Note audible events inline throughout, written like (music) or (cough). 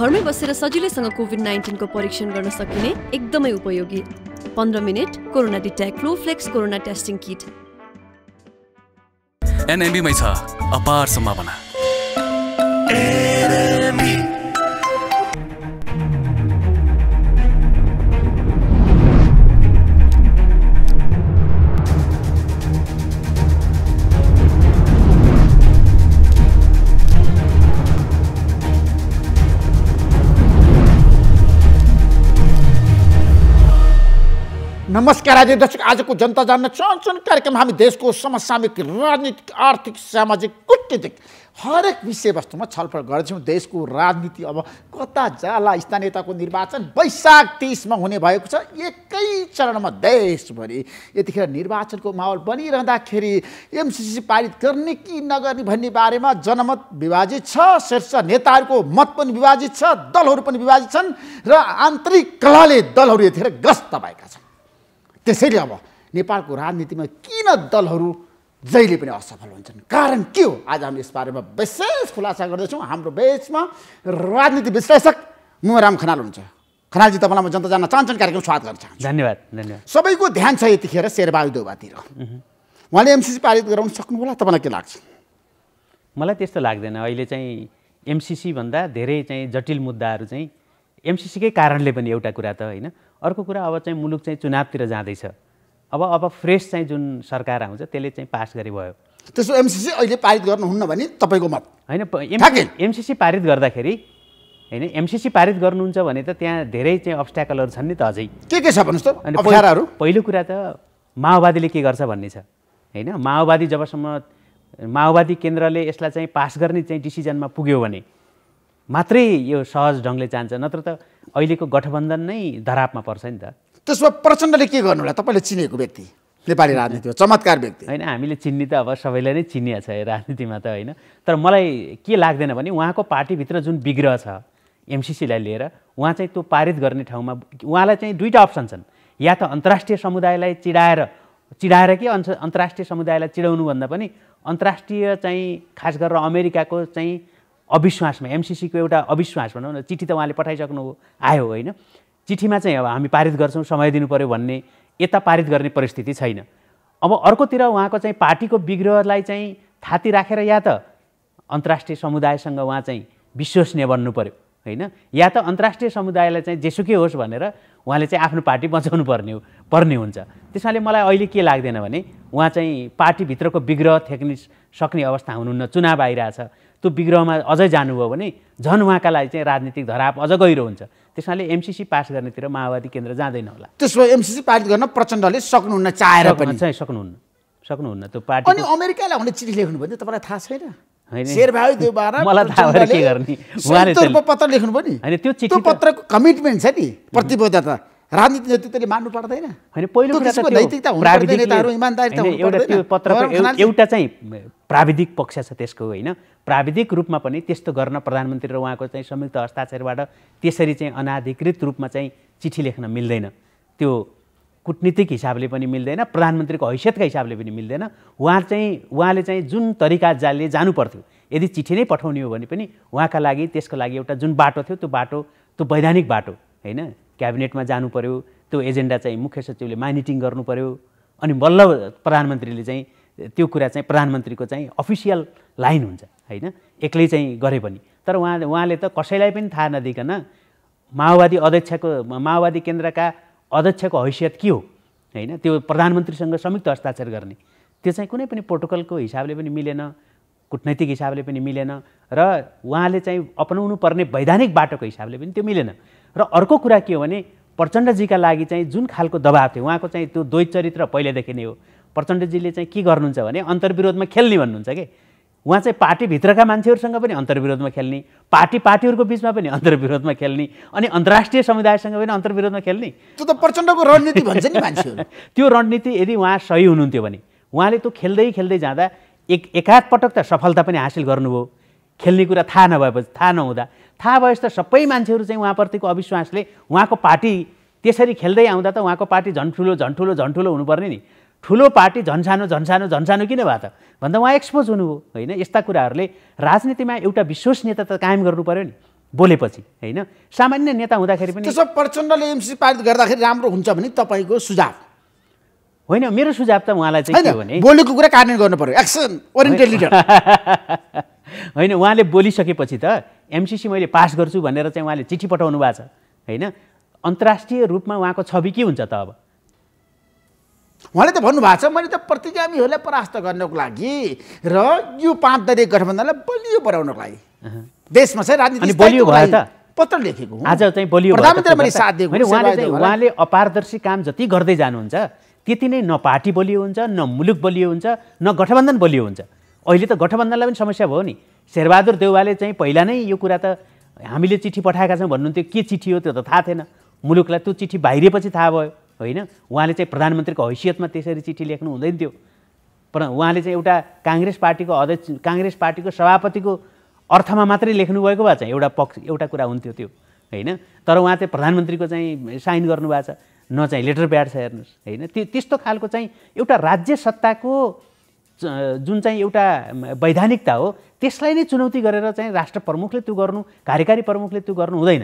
घरमै बसेर सजिलैसँग कोभिड नाइन्टिनको परीक्षण गर्न सकिने एकदमै उपयोगी पन्ध्र minute corona detect flex corona testing kit एनएमबीमै छ अपार सम्भावना नमस्कार आज दर्शक आजको जनता जान्न चाहन्छन् कार्यक्रम हामी देशको समसामयिक राजनीतिक आर्थिक सामाजिक कुटनीतिक हरेक विषयवस्तुमा छलफल गर्छौँ देशको राजनीति अब कता जाला स्थानीय तहको निर्वाचन वैशाख तिसमा हुने भएको छ एकै चरणमा देशभरि यतिखेर निर्वाचनको माहौल बनिरहँदाखेरि एमसिसी पारित गर्ने कि नगर्ने भन्ने बारेमा जनमत विभाजित छ शीर्ष नेताहरूको मत पनि विभाजित छ दलहरू पनि विभाजित छन् र आन्तरिक कलाले दलहरू यतिखेर ग्रस्त भएका छन् त्यसैले अब नेपालको राजनीतिमा किन दलहरू जहिले पनि असफल हुन्छन् कारण के हो आज हामी यस बारेमा विशेष खुलासा गर्दैछौँ हाम्रो बेचमा राजनीति विश्लेषक मुराम खनाल हुन्छ खनालजी तपाईँलाई म जनता जान चाहन्छु कार्यक्रम स्वागत गर्न चाहन्छु धन्यवाद धन्यवाद सबैको ध्यान छ यतिखेर शेरबहादुर देउबातिर उहाँले एमसिसी पारित गराउन होला तपाईँलाई के लाग्छ मलाई त्यस्तो लाग्दैन अहिले चाहिँ एमसिसीभन्दा धेरै चाहिँ जटिल मुद्दाहरू चाहिँ एमसिसीकै कारणले पनि एउटा कुरा त होइन अर्को कुरा अब चाहिँ मुलुक चाहिँ चुनावतिर जाँदैछ अब अब फ्रेस चाहिँ जुन सरकार आउँछ त्यसले चाहिँ पास गरे भयो त्यसो एमसिसी अहिले पारित गर्नुहुन्न भने तपाईँको मत होइन एमसिसी पारित गर्दाखेरि होइन एमसिसी पारित गर्नुहुन्छ भने त त्यहाँ धेरै चाहिँ अब्स्ट्याकलहरू छन् नि त अझै के के छ भन्नुहोस् त पहिलाहरू पहिलो कुरा त माओवादीले के गर्छ भन्ने छ होइन माओवादी जबसम्म माओवादी केन्द्रले यसलाई चाहिँ पास गर्ने चाहिँ डिसिजनमा पुग्यो भने मात्रै यो सहज ढङ्गले जान्छ नत्र त अहिलेको गठबन्धन नै धरापमा पर्छ नि त त्यसमा प्रचण्डले के गर्नु होला तपाईँले चिनेको व्यक्ति नेपाली राजनीति चमत्कार व्यक्ति होइन हामीले चिन्ने त अब सबैलाई नै चिनिया छ राजनीतिमा त होइन तर मलाई के लाग्दैन भने उहाँको पार्टीभित्र जुन विग्रह छ एमसिसीलाई लिएर उहाँ चाहिँ त्यो पारित गर्ने ठाउँमा उहाँलाई चाहिँ दुईवटा अप्सन छन् या त अन्तर्राष्ट्रिय समुदायलाई चिडाएर चिडाएर के अन्त अन्तर्राष्ट्रिय समुदायलाई चिडाउनुभन्दा पनि अन्तर्राष्ट्रिय चाहिँ खास गरेर अमेरिकाको चाहिँ अविश्वासमा एमसिसीको एउटा अविश्वास भनौँ न चिठी त उहाँले पठाइसक्नु हो आयो होइन चिठीमा चाहिँ अब हामी पारित गर्छौँ समय दिनु पऱ्यो भन्ने यता पारित गर्ने परिस्थिति छैन अब अर्कोतिर उहाँको चाहिँ पार्टीको विग्रहलाई चाहिँ थाती राखेर या त अन्तर्राष्ट्रिय समुदायसँग उहाँ चाहिँ विश्वसनीय बन्नु पऱ्यो होइन या त अन्तर्राष्ट्रिय समुदायलाई चाहिँ जेसुकै होस् भनेर उहाँले चाहिँ आफ्नो पार्टी बचाउनु पर्ने पर्ने हुन्छ त्यस मलाई अहिले के लाग्दैन भने उहाँ चाहिँ पार्टीभित्रको विग्रह थ्याक्न सक्ने अवस्था हुनुहुन्न चुनाव आइरहेछ त्यो विग्रहमा अझै जानुभयो भने झन् उहाँका लागि चाहिँ राजनीतिक धराप अझ गहिरो हुन्छ त्यस कारणले एमसिसी पास गर्नेतिर माओवादी केन्द्र जाँदैन होला त्यसो भए एमसिसी पास गर्न प्रचण्डले सक्नुहुन्न चाहेर पनि चाहिँ सक्नुहुन्न सक्नुहुन्न त्यो पार्टी अनि अमेरिकालाई हुने चिठी लेख्नु भने तपाईँलाई थाहा छैन मलाई पत्र लेख्नु पनि त्यो पत्रको कमिटमेन्ट छ नि प्रतिबद्धता राजनीति नेतृत्वले मान्नु पर्दैन होइन पहिलो एउटा चाहिँ प्राविधिक पक्ष छ त्यसको होइन प्राविधिक रूपमा पनि त्यस्तो गर्न प्रधानमन्त्री र उहाँको चाहिँ संयुक्त हस्ताक्षरबाट त्यसरी चाहिँ अनाधिकृत रूपमा चाहिँ चिठी लेख्न मिल्दैन त्यो कुटनीतिक हिसाबले पनि मिल्दैन प्रधानमन्त्रीको हैसियतका हिसाबले पनि मिल्दैन उहाँ चाहिँ उहाँले चाहिँ जुन तरिका जाले जानु पर्थ्यो यदि चिठी नै पठाउने हो भने पनि उहाँका लागि त्यसको लागि एउटा जुन बाटो थियो त्यो बाटो त्यो वैधानिक बाटो होइन क्याबिनेटमा जानु पऱ्यो त्यो एजेन्डा चाहिँ मुख्य सचिवले मानिटिङ गर्नु पऱ्यो अनि बल्ल प्रधानमन्त्रीले चाहिँ त्यो कुरा चाहिँ प्रधानमन्त्रीको चाहिँ अफिसियल लाइन हुन्छ होइन एक्लै चाहिँ गरे पनि तर उहाँ उहाँले त कसैलाई पनि थाहा नदिकन माओवादी अध्यक्षको माओवादी केन्द्रका अध्यक्षको हैसियत के हो होइन त्यो प्रधानमन्त्रीसँग संयुक्त हस्ताक्षर गर्ने त्यो चाहिँ कुनै पनि प्रोटोकलको हिसाबले पनि मिलेन कुटनैतिक हिसाबले पनि मिलेन र उहाँले चाहिँ अपनाउनु पर्ने वैधानिक बाटोको हिसाबले पनि त्यो मिलेन र अर्को कुरा के हो भने प्रचण्डजीका लागि चाहिँ जुन खालको दबाब थियो उहाँको चाहिँ त्यो द्वैत चरित्र पहिल्यैदेखि नै हो प्रचण्डजीले चाहिँ के गर्नुहुन्छ भने अन्तर्विरोधमा खेल्ने भन्नुहुन्छ कि उहाँ चाहिँ पार्टीभित्रका मान्छेहरूसँग पनि अन्तर्विरोधमा खेल्ने पार्टी पार्टीहरूको बिचमा पनि अन्तर्विरोधमा खेल्ने अनि अन्तर्राष्ट्रिय समुदायसँग पनि अन्तर्विरोधमा खेल्ने त्यो त प्रचण्डको रणनीति भन्छ नि (laughs) त्यो रणनीति यदि उहाँ सही हुनुहुन्थ्यो भने उहाँले त्यो खेल्दै खेल्दै जाँदा एक एकाधपटक त सफलता पनि हासिल गर्नुभयो खेल्ने कुरा थाहा नभएपछि थाहा नहुँदा थाहा भए त सबै मान्छेहरू चाहिँ उहाँप्रतिको अविश्वासले उहाँको पार्टी त्यसरी खेल्दै आउँदा त उहाँको पार्टी झन् ठुलो झन् ठुलो झन् ठुलो हुनुपर्ने नि ठुलो पार्टी झन्सानो झन्सानो झन्सानो किन भयो त भन्दा उहाँ एक्सपोज हुनुभयो होइन यस्ता कुराहरूले राजनीतिमा एउटा विश्वसनीयता त कायम गर्नु पऱ्यो नि बोलेपछि होइन सामान्य नेता हुँदाखेरि पनि त्यसो प्रचण्डले एमसी पारित गर्दाखेरि राम्रो हुन्छ भने तपाईँको सुझाव होइन मेरो सुझाव त उहाँलाई चाहिँ भने बोलेको कुरा कार्यान्वयन गर्नु पऱ्यो एक्सन ओरिएन्टेड लिडर होइन उहाँले बोलिसकेपछि त एमसिसी मैले पास गर्छु भनेर चाहिँ उहाँले चिठी पठाउनु भएको छ होइन अन्तर्राष्ट्रिय रूपमा उहाँको छवि के हुन्छ त अब उहाँले त भन्नुभएको छ मैले त प्रतिगामीहरूलाई परास्त गर्नको लागि र यो पाँच दलीय गठबन्धनलाई बलियो बनाउनको लागि देशमा चाहिँ राजनीति बलियो भयो त पत्र लेखेको आज चाहिँ बलियो प्रधानमन्त्रीले साथ दिएको उहाँले उहाँले अपारदर्शी काम जति गर्दै जानुहुन्छ त्यति नै न पार्टी बलियो हुन्छ न मुलुक बलियो हुन्छ न गठबन्धन बलियो हुन्छ अहिले त गठबन्धनलाई पनि समस्या भयो नि शेरबहादुर देउवाले चाहिँ पहिला नै यो कुरा त हामीले चिठी पठाएका छौँ भन्नुहुन्थ्यो के चिठी हो त्यो त थाहा थिएन मुलुकलाई त्यो चिठी बाहिरिएपछि थाहा भयो होइन उहाँले चाहिँ प्रधानमन्त्रीको हैसियतमा त्यसरी चिठी लेख्नु हुँदैन थियो पर उहाँले चाहिँ एउटा काङ्ग्रेस पार्टीको अध्यक्ष काङ्ग्रेस पार्टीको सभापतिको अर्थमा मात्रै लेख्नुभएको भए चाहिँ एउटा पक्ष एउटा कुरा हुन्थ्यो त्यो होइन तर उहाँ चाहिँ प्रधानमन्त्रीको चाहिँ साइन गर्नुभएको छ न चाहिँ लेटर प्याड छ हेर्नुहोस् होइन त्यो त्यस्तो खालको चाहिँ एउटा राज्य सत्ताको जुन चाहिँ एउटा वैधानिकता हो त्यसलाई नै चुनौती गरेर चाहिँ राष्ट्र प्रमुखले त्यो गर्नु कार्यकारी प्रमुखले त्यो गर्नु हुँदैन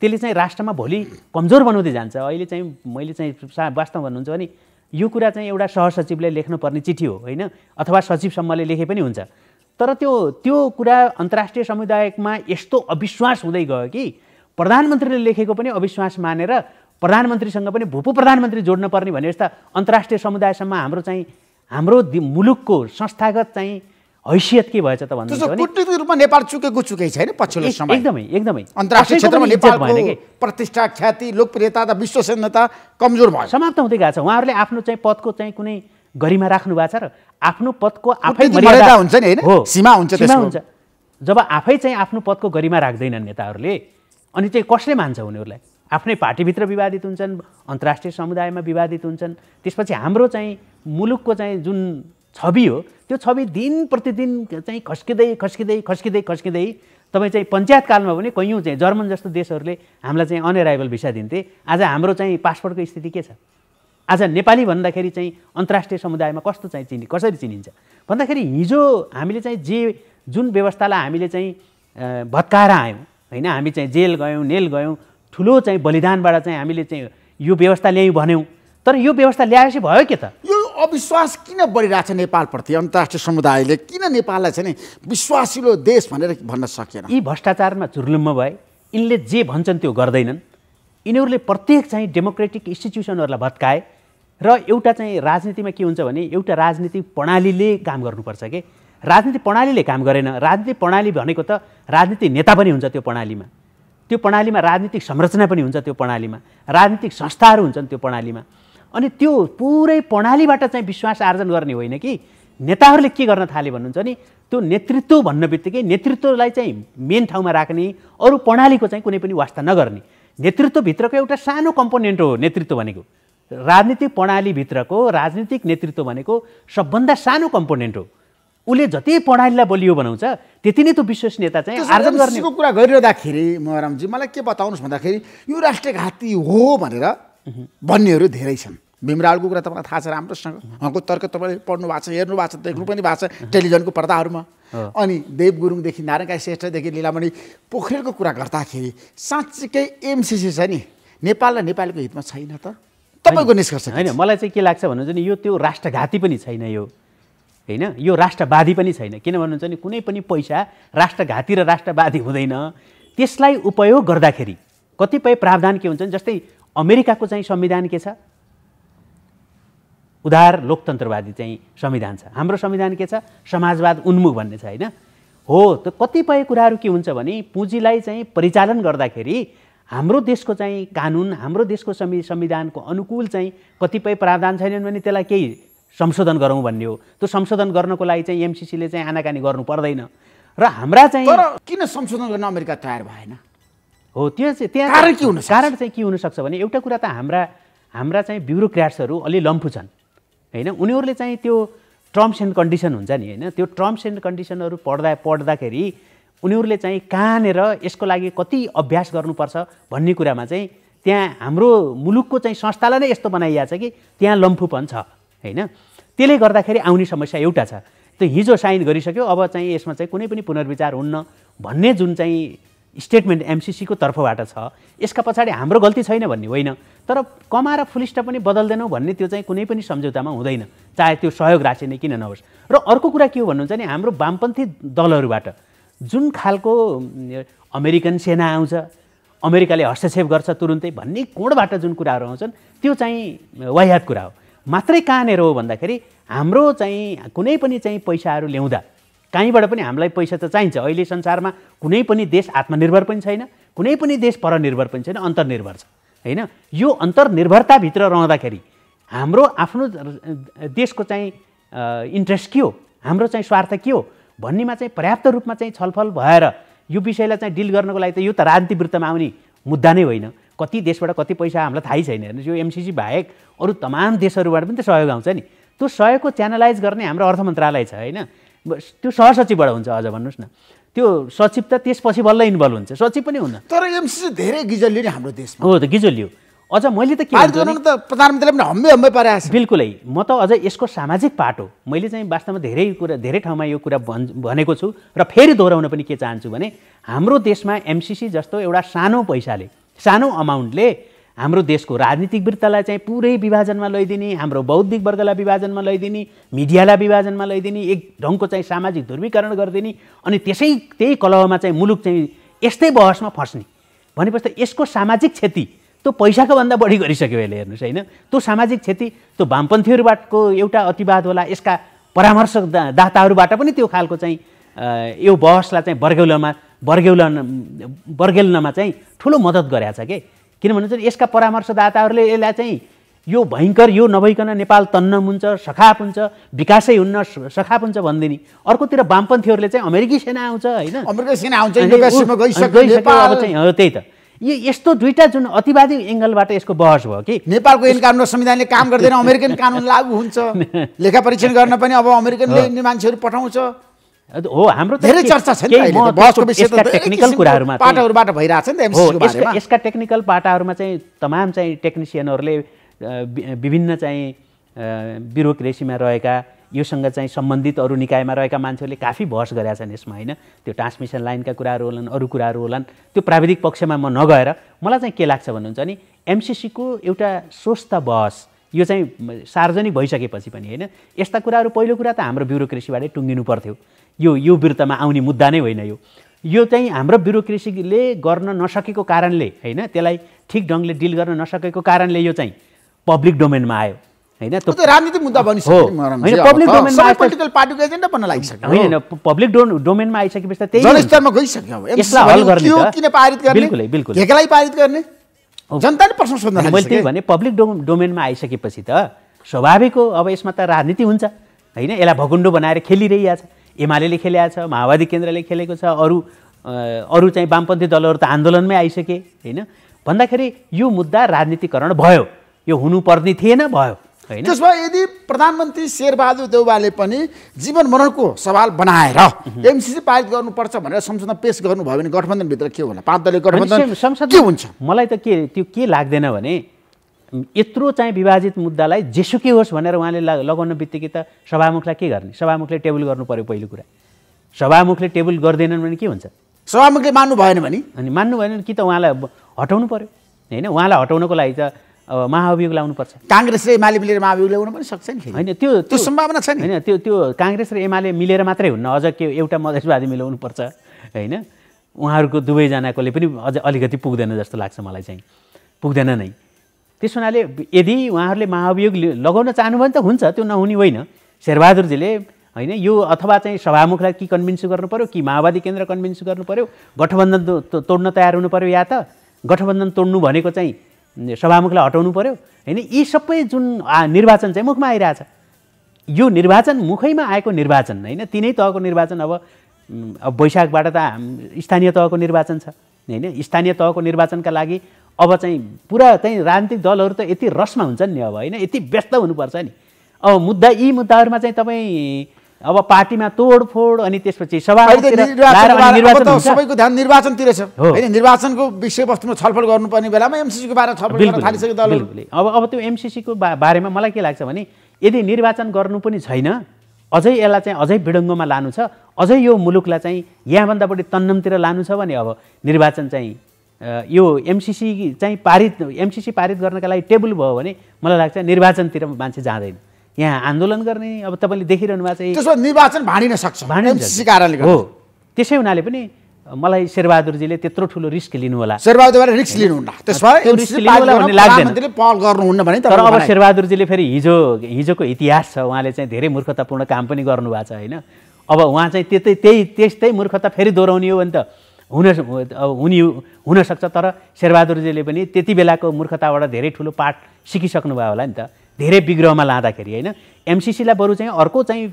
त्यसले चाहिँ राष्ट्रमा भोलि कमजोर बनाउँदै जान्छ अहिले चाहिँ मैले चाहिँ वास्तव भन्नुहुन्छ भने यो कुरा चाहिँ एउटा सहसचिवले लेख्नुपर्ने चिठी हो होइन अथवा सचिवसम्मले लेखे पनि हुन्छ तर त्यो त्यो कुरा अन्तर्राष्ट्रिय समुदायमा यस्तो अविश्वास हुँदै गयो कि प्रधानमन्त्रीले लेखेको पनि अविश्वास मानेर प्रधानमन्त्रीसँग पनि भूप प्रधानमन्त्री जोड्न पर्ने भने जस्ता अन्तर्राष्ट्रिय समुदायसम्म हाम्रो चाहिँ हाम्रो मुलुकको संस्थागत चाहिँ हैसियत के भएछ त भन्नु कुटनीतिक रूपमा नेपाल चुकेको चुकै छैन पछिल्लो समय एकदमै एकदमै अन्तर्राष्ट्रिय क्षेत्रमा नेपालको प्रतिष्ठा ख्याति लोकप्रियता र विश्वसनीयता कमजोर भयो समाप्त हुँदै गएको छ उहाँहरूले आफ्नो चाहिँ पदको चाहिँ कुनै गरिमा राख्नु भएको छ र आफ्नो पदको आफै मर्यादा हुन्छ नि होइन सीमा हुन्छ सीमा हुन्छ जब आफै चाहिँ आफ्नो पदको गरिमा राख्दैनन् नेताहरूले अनि चाहिँ कसले मान्छ उनीहरूलाई आफ्नै पार्टीभित्र विवादित हुन्छन् अन्तर्राष्ट्रिय समुदायमा विवादित हुन्छन् त्यसपछि हाम्रो चाहिँ मुलुकको चाहिँ जुन छवि हो त्यो छवि दिन प्रतिदिन चाहिँ खस्किँदै खस्किँदै खस्किँदै खस्किँदै तपाईँ चाहिँ कालमा पनि कैयौँ चाहिँ जर्मन जस्तो देशहरूले हामीलाई चाहिँ अनएराइभल भिसा दिन्थे आज हाम्रो चाहिँ पासपोर्टको स्थिति के छ आज नेपाली भन्दाखेरि चाहिँ अन्तर्राष्ट्रिय समुदायमा कस्तो चाहिँ चिनि कसरी चिनिन्छ भन्दाखेरि हिजो हामीले चाहिँ जे जुन व्यवस्थालाई हामीले चाहिँ भत्काएर आयौँ होइन हामी चाहिँ जेल गयौँ नेल गयौँ ठुलो चाहिँ बलिदानबाट चाहिँ हामीले चाहिँ यो व्यवस्था ल्यायौँ भन्यौँ तर यो व्यवस्था ल्याएपछि भयो के त यो अविश्वास किन बढिरहेको छ नेपालप्रति अन्तर्राष्ट्रिय समुदायले किन नेपाललाई चाहिँ विश्वासिलो देश भनेर भन्न सकेन यी भ्रष्टाचारमा चुर्लुम्म भए यिनले जे भन्छन् त्यो गर्दैनन् यिनीहरूले प्रत्येक चाहिँ डेमोक्रेटिक इन्स्टिट्युसनहरूलाई भत्काए र एउटा चाहिँ राजनीतिमा के हुन्छ भने एउटा राजनीतिक प्रणालीले काम गर्नुपर्छ कि राजनीति प्रणालीले काम गरेन राजनीति प्रणाली भनेको त राजनीति नेता पनि हुन्छ त्यो प्रणालीमा त्यो प्रणालीमा राजनीतिक संरचना पनि हुन्छ त्यो प्रणालीमा राजनीतिक संस्थाहरू हुन्छन् त्यो प्रणालीमा अनि त्यो पुरै प्रणालीबाट चाहिँ विश्वास आर्जन गर्ने होइन कि नेताहरूले के गर्न थाले भन्नुहुन्छ नि त्यो नेतृत्व भन्ने बित्तिकै नेतृत्वलाई चाहिँ मेन ठाउँमा राख्ने अरू प्रणालीको चाहिँ कुनै पनि वास्ता नगर्ने नेतृत्वभित्रको एउटा सानो कम्पोनेन्ट हो नेतृत्व भनेको राजनीतिक प्रणालीभित्रको राजनीतिक नेतृत्व भनेको सबभन्दा सानो कम्पोनेन्ट हो उसले जति प्रणालीलाई बलियो बनाउँछ त्यति नै त्यो विश्वसनीयता चाहिँ आर्जन गर्ने कुरा गरिरहँदाखेरि मरामजी मलाई के बताउनुहोस् भन्दाखेरि यो राष्ट्रघाती हो भनेर भन्नेहरू धेरै छन् भीमरालको कुरा तपाईँलाई थाहा छ राम्रोसँग उहाँको तर्क तपाईँले पढ्नु भएको छ हेर्नु भएको छ देख्नु पनि भएको छ टेलिभिजनको पर्दाहरूमा अनि देव गुरुङदेखि नारायणकाई श्रेष्ठदेखि लिलामणि पोखरेलको कुरा गर्दाखेरि साँच्चीकै एमसिसी छ नि नेपाल र नेपालीको हितमा छैन त तपाईँको निष्कर्ष होइन मलाई चाहिँ के लाग्छ भन्नु चाहिँ यो त्यो राष्ट्रघाती पनि छैन यो होइन यो राष्ट्रवादी पनि छैन किन भन्नुहुन्छ भने कुनै पनि पैसा राष्ट्रघाती र राष्ट्रवादी हुँदैन त्यसलाई उपयोग गर्दाखेरि कतिपय प्रावधान के हुन्छन् जस्तै अमेरिकाको चाहिँ संविधान के छ उदार लोकतन्त्रवादी चाहिँ संविधान छ हाम्रो संविधान के छ समाजवाद उन्मुख भन्ने छ होइन हो त कतिपय कुराहरू के हुन्छ भने पुँजीलाई चाहिँ परिचालन गर्दाखेरि हाम्रो देशको चाहिँ कानुन हाम्रो देशको संविधानको अनुकूल चाहिँ कतिपय प्रावधान छैनन् भने त्यसलाई केही संशोधन गरौँ भन्ने हो त्यो संशोधन गर्नको लागि चाहिँ एमसिसीले चाहिँ आनाकानी गर्नु पर्दैन र हाम्रा चाहिँ किन संशोधन गर्न अमेरिका तयार भएन हो त्यो चाहिँ त्यहाँ कारण के हुनु कारण चाहिँ के हुनसक्छ भने एउटा कुरा त हाम्रा हाम्रा चाहिँ ब्युरोक्राट्सहरू अलि लम्फु छन् होइन उनीहरूले चाहिँ त्यो टर्म्स एन्ड कन्डिसन हुन्छ नि होइन त्यो टर्म्स एन्ड कन्डिसनहरू पढ्दा पढ्दाखेरि उनीहरूले चाहिँ कहाँनिर यसको लागि कति अभ्यास गर्नुपर्छ भन्ने कुरामा चाहिँ त्यहाँ हाम्रो मुलुकको चाहिँ संस्थालाई नै यस्तो बनाइएको छ कि त्यहाँ लम्फुपन छ होइन त्यसले गर्दाखेरि आउने समस्या एउटा छ त्यो हिजो साइन गरिसक्यो अब चाहिँ यसमा चाहिँ कुनै पनि पुनर्विचार हुन्न भन्ने जुन चाहिँ स्टेटमेन्ट एमसिसीको तर्फबाट छ यसका पछाडि हाम्रो गल्ती छैन भन्ने होइन तर कमाएर फुलिस्ट पनि बदल्दैनौँ भन्ने त्यो चाहिँ कुनै पनि सम्झौतामा हुँदैन चाहे त्यो सहयोग राशि नै किन नहोस् र अर्को कुरा के हो भन्नुहुन्छ भने हाम्रो वामपन्थी दलहरूबाट जुन खालको अमेरिकन सेना आउँछ अमेरिकाले हस्तक्षेप गर्छ तुरुन्तै भन्ने कोणबाट जुन कुराहरू आउँछन् त्यो चाहिँ वाह्यात कुरा हो मात्रै कहाँनिर हो भन्दाखेरि हाम्रो चाहिँ कुनै पनि चाहिँ पैसाहरू ल्याउँदा कहीँबाट पनि हामीलाई पैसा त चाहिन्छ अहिले संसारमा कुनै पनि देश आत्मनिर्भर पनि छैन कुनै पनि देश परनिर्भर पनि छैन अन्तर्निर्भर छ होइन यो अन्तर्निर्भरताभित्र रहँदाखेरि हाम्रो आफ्नो देशको चाहिँ इन्ट्रेस्ट के हो हाम्रो चाहिँ स्वार्थ के हो भन्नेमा चाहिँ पर्याप्त रूपमा चाहिँ छलफल भएर यो विषयलाई चाहिँ डिल गर्नको लागि त यो त राजनीति वृत्तमा आउने मुद्दा नै होइन कति देशबाट कति पैसा हामीलाई थाहै छैन हेर्नुहोस् यो एमसिसी बाहेक अरू तमाम देशहरूबाट पनि त सहयोग आउँछ नि त्यो सहयोगको च्यानलाइज गर्ने हाम्रो अर्थ मन्त्रालय छ होइन त्यो सहसचिवबाट हुन्छ अझ भन्नुहोस् न त्यो सचिव त त्यसपछि बल्ल इन्भल्भ हुन्छ सचिव पनि हुन्न तर एमसिसी धेरै गिजलियो नि हाम्रो देशमा हो त गिजलियो अझ मैले त के प्रधानमन्त्रीले पनि हम्बे हम्मे पारे बिल्कुलै म त अझ यसको सामाजिक पाठ हो मैले चाहिँ वास्तवमा धेरै कुरा धेरै ठाउँमा यो कुरा भन् भनेको छु र फेरि दोहोऱ्याउन पनि के चाहन्छु भने हाम्रो देशमा एमसिसी जस्तो एउटा सानो पैसाले सानो अमाउन्टले हाम्रो देशको राजनीतिक वृत्तलाई चाहिँ पुरै विभाजनमा लैदिने हाम्रो बौद्धिक वर्गलाई विभाजनमा लैदिने मिडियालाई विभाजनमा लैदिने एक ढङ्गको चाहिँ सामाजिक ध्रुवीकरण गरिदिने अनि त्यसै त्यही कलहमा चाहिँ मुलुक चाहिँ यस्तै बहसमा फस्ने भनेपछि त यसको सामाजिक क्षति त्यो पैसाको भन्दा बढी गरिसक्यो अहिले हेर्नुहोस् होइन त्यो सामाजिक क्षति त्यो वामपन्थीहरूबाटको एउटा अतिवाद होला यसका परामर्शदाताहरूबाट पनि त्यो खालको चाहिँ यो बहसलाई चाहिँ बर्गौलामा बर्गेउलन बर्गेल्नमा चाहिँ ठुलो मद्दत गरेका छ कि किनभने चाहिँ यसका परामर्शदाताहरूले यसलाई चाहिँ यो भयङ्कर यो नभइकन नेपाल तन्न हुन्छ सखाप हुन्छ विकासै हुन्न सखाप हुन्छ भनिदिने अर्कोतिर वामपन्थीहरूले चाहिँ अमेरिकी सेना आउँछ होइन अमेरिकी सेना आउँछ त्यही त यो यस्तो दुईवटा जुन अतिवादी एङ्गलबाट यसको बहस भयो कि नेपालको ऐन कानुन संविधानले काम गर्दैन अमेरिकन कानुन लागू हुन्छ (laughs) लेखा परीक्षण गर्न पनि अब अमेरिकनले मान्छेहरू पठाउँछ हो हाम्रो धेरै चर्चा छ टेक्निकल कुराहरूमा पाटाहरूबाट नि त यसका टेक्निकल पाटाहरूमा चाहिँ तमाम चाहिँ टेक्निसियनहरूले विभिन्न चाहिँ ब्युरोक्रेसीमा रहेका योसँग चाहिँ सम्बन्धित अरू निकायमा रहेका मान्छेहरूले काफी बहस गरेका छन् यसमा होइन त्यो ट्रान्समिसन लाइनका कुराहरू होलान् अरू कुराहरू होलान् त्यो प्राविधिक पक्षमा म नगएर मलाई चाहिँ के लाग्छ भन्नुहुन्छ भने एमसिसीको एउटा स्वस्थ बहस यो चाहिँ सार्वजनिक भइसकेपछि पनि होइन यस्ता कुराहरू पहिलो कुरा त हाम्रो ब्युरोक्रेसीबाटै टुङ्गिनु पर्थ्यो यो यो विरुद्धमा आउने मुद्दा नै होइन यो यो चाहिँ हाम्रो ब्युरोक्रेसीले गर्न नसकेको कारणले होइन त्यसलाई ठिक ढङ्गले डिल गर्न नसकेको कारणले यो चाहिँ पब्लिक डोमेनमा आयो होइन राजनीतिक मुद्दा होइन पब्लिक डोमेनमा आइसकेपछि त त्यही बिल्कुलै पारित गर्ने जनताले प्रश्न सोध्नु मैले त्यही भने पब्लिक डो डोमेनमा आइसकेपछि त स्वाभाविक हो अब यसमा त राजनीति हुन्छ होइन यसलाई भकुन्डो बनाएर खेलिरहेछ एमाले खेल्याएको छ माओवादी केन्द्रले खेलेको छ अरू अरू चाहिँ वामपन्थी दलहरू त आन्दोलनमै आइसके होइन भन्दाखेरि यो मुद्दा राजनीतिकरण भयो यो हुनुपर्ने थिएन भयो होइन भए यदि प्रधानमन्त्री शेरबहादुर देउवाले पनि जीवन मरणको सवाल बनाएर एमसिसी पारित गर्नुपर्छ भनेर संसदमा पेस गर्नुभयो भने गठबन्धनभित्र के होला पाँच दलीय गठबन्धन के हुन्छ मलाई त के त्यो के लाग्दैन भने यत्रो चाहिँ विभाजित मुद्दालाई जेसुकै होस् भनेर उहाँले लगाउने बित्तिकै त सभामुखलाई के गर्ने सभामुखले टेबल गर्नु पऱ्यो पहिलो कुरा सभामुखले टेबल गर्दैनन् भने के हुन्छ सभामुखले मान्नु भएन भने अनि मान्नु भएन भने कि त उहाँलाई हटाउनु पऱ्यो होइन उहाँलाई हटाउनको लागि त अब महाअभियोग लाउनुपर्छ काङ्ग्रेस र एमाले मिलेर महाअभियोग ल्याउनु पनि सक्छ नि होइन त्यो त्यो सम्भावना छ नि होइन त्यो त्यो काङ्ग्रेस र एमाले मिलेर मात्रै हुन्न अझ के एउटा मधेसवादी मिलाउनुपर्छ होइन उहाँहरूको दुवैजनाकोले पनि अझ अलिकति पुग्दैन जस्तो लाग्छ मलाई चाहिँ पुग्दैन नै त्यस हुनाले यदि उहाँहरूले महाभियोग लगाउन चाहनु भने त हुन्छ त्यो नहुने होइन शेरबहादुरजीले होइन यो अथवा चाहिँ सभामुखलाई कि कन्भिन्स गर्नु पऱ्यो कि माओवादी केन्द्र कन्भिन्स गर्नु पऱ्यो गठबन्धन तोड्न तयार हुनु पऱ्यो या त गठबन्धन तोड्नु भनेको चाहिँ सभामुखलाई हटाउनु पऱ्यो होइन यी सबै जुन निर्वाचन चाहिँ मुखमा आइरहेछ यो निर्वाचन मुखैमा आएको निर्वाचन होइन तिनै तहको निर्वाचन अब अब वैशाखबाट त स्थानीय तहको निर्वाचन छ होइन स्थानीय तहको निर्वाचनका लागि अब चाहिँ पुरा चाहिँ राजनीतिक दलहरू त यति रसमा हुन्छन् नि अब होइन यति व्यस्त हुनुपर्छ नि अब मुद्दा यी मुद्दाहरूमा चाहिँ तपाईँ अब पार्टीमा तोडफोड अनि त्यसपछि सबैको ध्यान निर्वाचनतिर छ होइन निर्वाचनको विषयवस्तुमा छलफल गर्नुपर्ने बेलामा एमसिसीको बारेमा छलफल थालिसक्यो दलहरूले अब अब त्यो एमसिसीको बारेमा मलाई के लाग्छ भने यदि निर्वाचन गर्नु पनि छैन अझै यसलाई चाहिँ अझै विडङ्गोमा लानु छ अझै यो मुलुकलाई चाहिँ यहाँभन्दा बढी तन्नमतिर लानु छ भने अब निर्वाचन चाहिँ यो एमसिसी चाहिँ पारित एमसिसी पारित गर्नका लागि टेबल भयो भने मलाई लाग्छ निर्वाचनतिर मान्छे जाँदैन यहाँ आन्दोलन गर्ने अब तपाईँले देखिरहनु भएको छ निर्वाचन भाँडिन सक्छ कारणले हो त्यसै हुनाले पनि मलाई शेरबहादुरजीले त्यत्रो ठुलो रिस्क होला शेरबहादुर रिस्क लिनुहुन्न लाग्दैन तर अब शेरबहादुरजीले फेरि हिजो हिजोको इतिहास छ उहाँले चाहिँ धेरै मूर्खतापूर्ण काम पनि गर्नुभएको छ होइन अब उहाँ चाहिँ त्यतै त्यही त्यस्तै मूर्खता फेरि दोहोऱ्याउने हो भने त हुन अब हुने हुनसक्छ तर शेरबहादुरजीले पनि त्यति बेलाको मूर्खताबाट धेरै ठुलो पाठ सिकिसक्नुभयो होला नि त धेरै विग्रहमा लाँदाखेरि होइन एमसिसीलाई बरु चाहिँ अर्को चाहिँ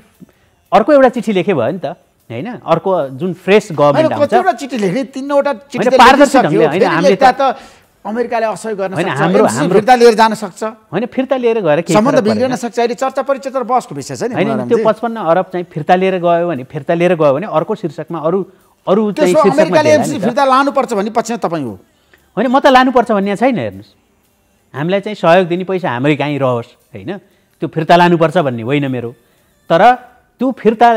अर्को एउटा चिठी लेखे भयो नि त होइन अर्को जुन फ्रेस गभर्मेन्ट आउँछ चिठी लेख्ने तिनवटा पारदर्शी ढङ्गले होइन हामीले त अमेरिकाले असहयोग गर्न सक्छ हाम्रो हाम्रो फिर्ता लिएर जान सक्छ होइन फिर्ता लिएर गएर के सम्बन्ध बिग्रिन सक्छ अहिले चर्चा परिचर्चा बसको विषय छ नि होइन त्यो पचपन्न अरब चाहिँ फिर्ता लिएर गयो भने फिर्ता लिएर गयो भने अर्को शीर्षकमा अरू अरू फिर्ता लानुपर्छ भन्ने पक्ष तपाईँ हो होइन म त लानुपर्छ भन्ने छैन हेर्नुहोस् हामीलाई चाहिँ सहयोग दिने पैसा हाम्रै कहीँ रहोस् होइन त्यो फिर्ता लानुपर्छ भन्ने होइन मेरो तर त्यो फिर्ता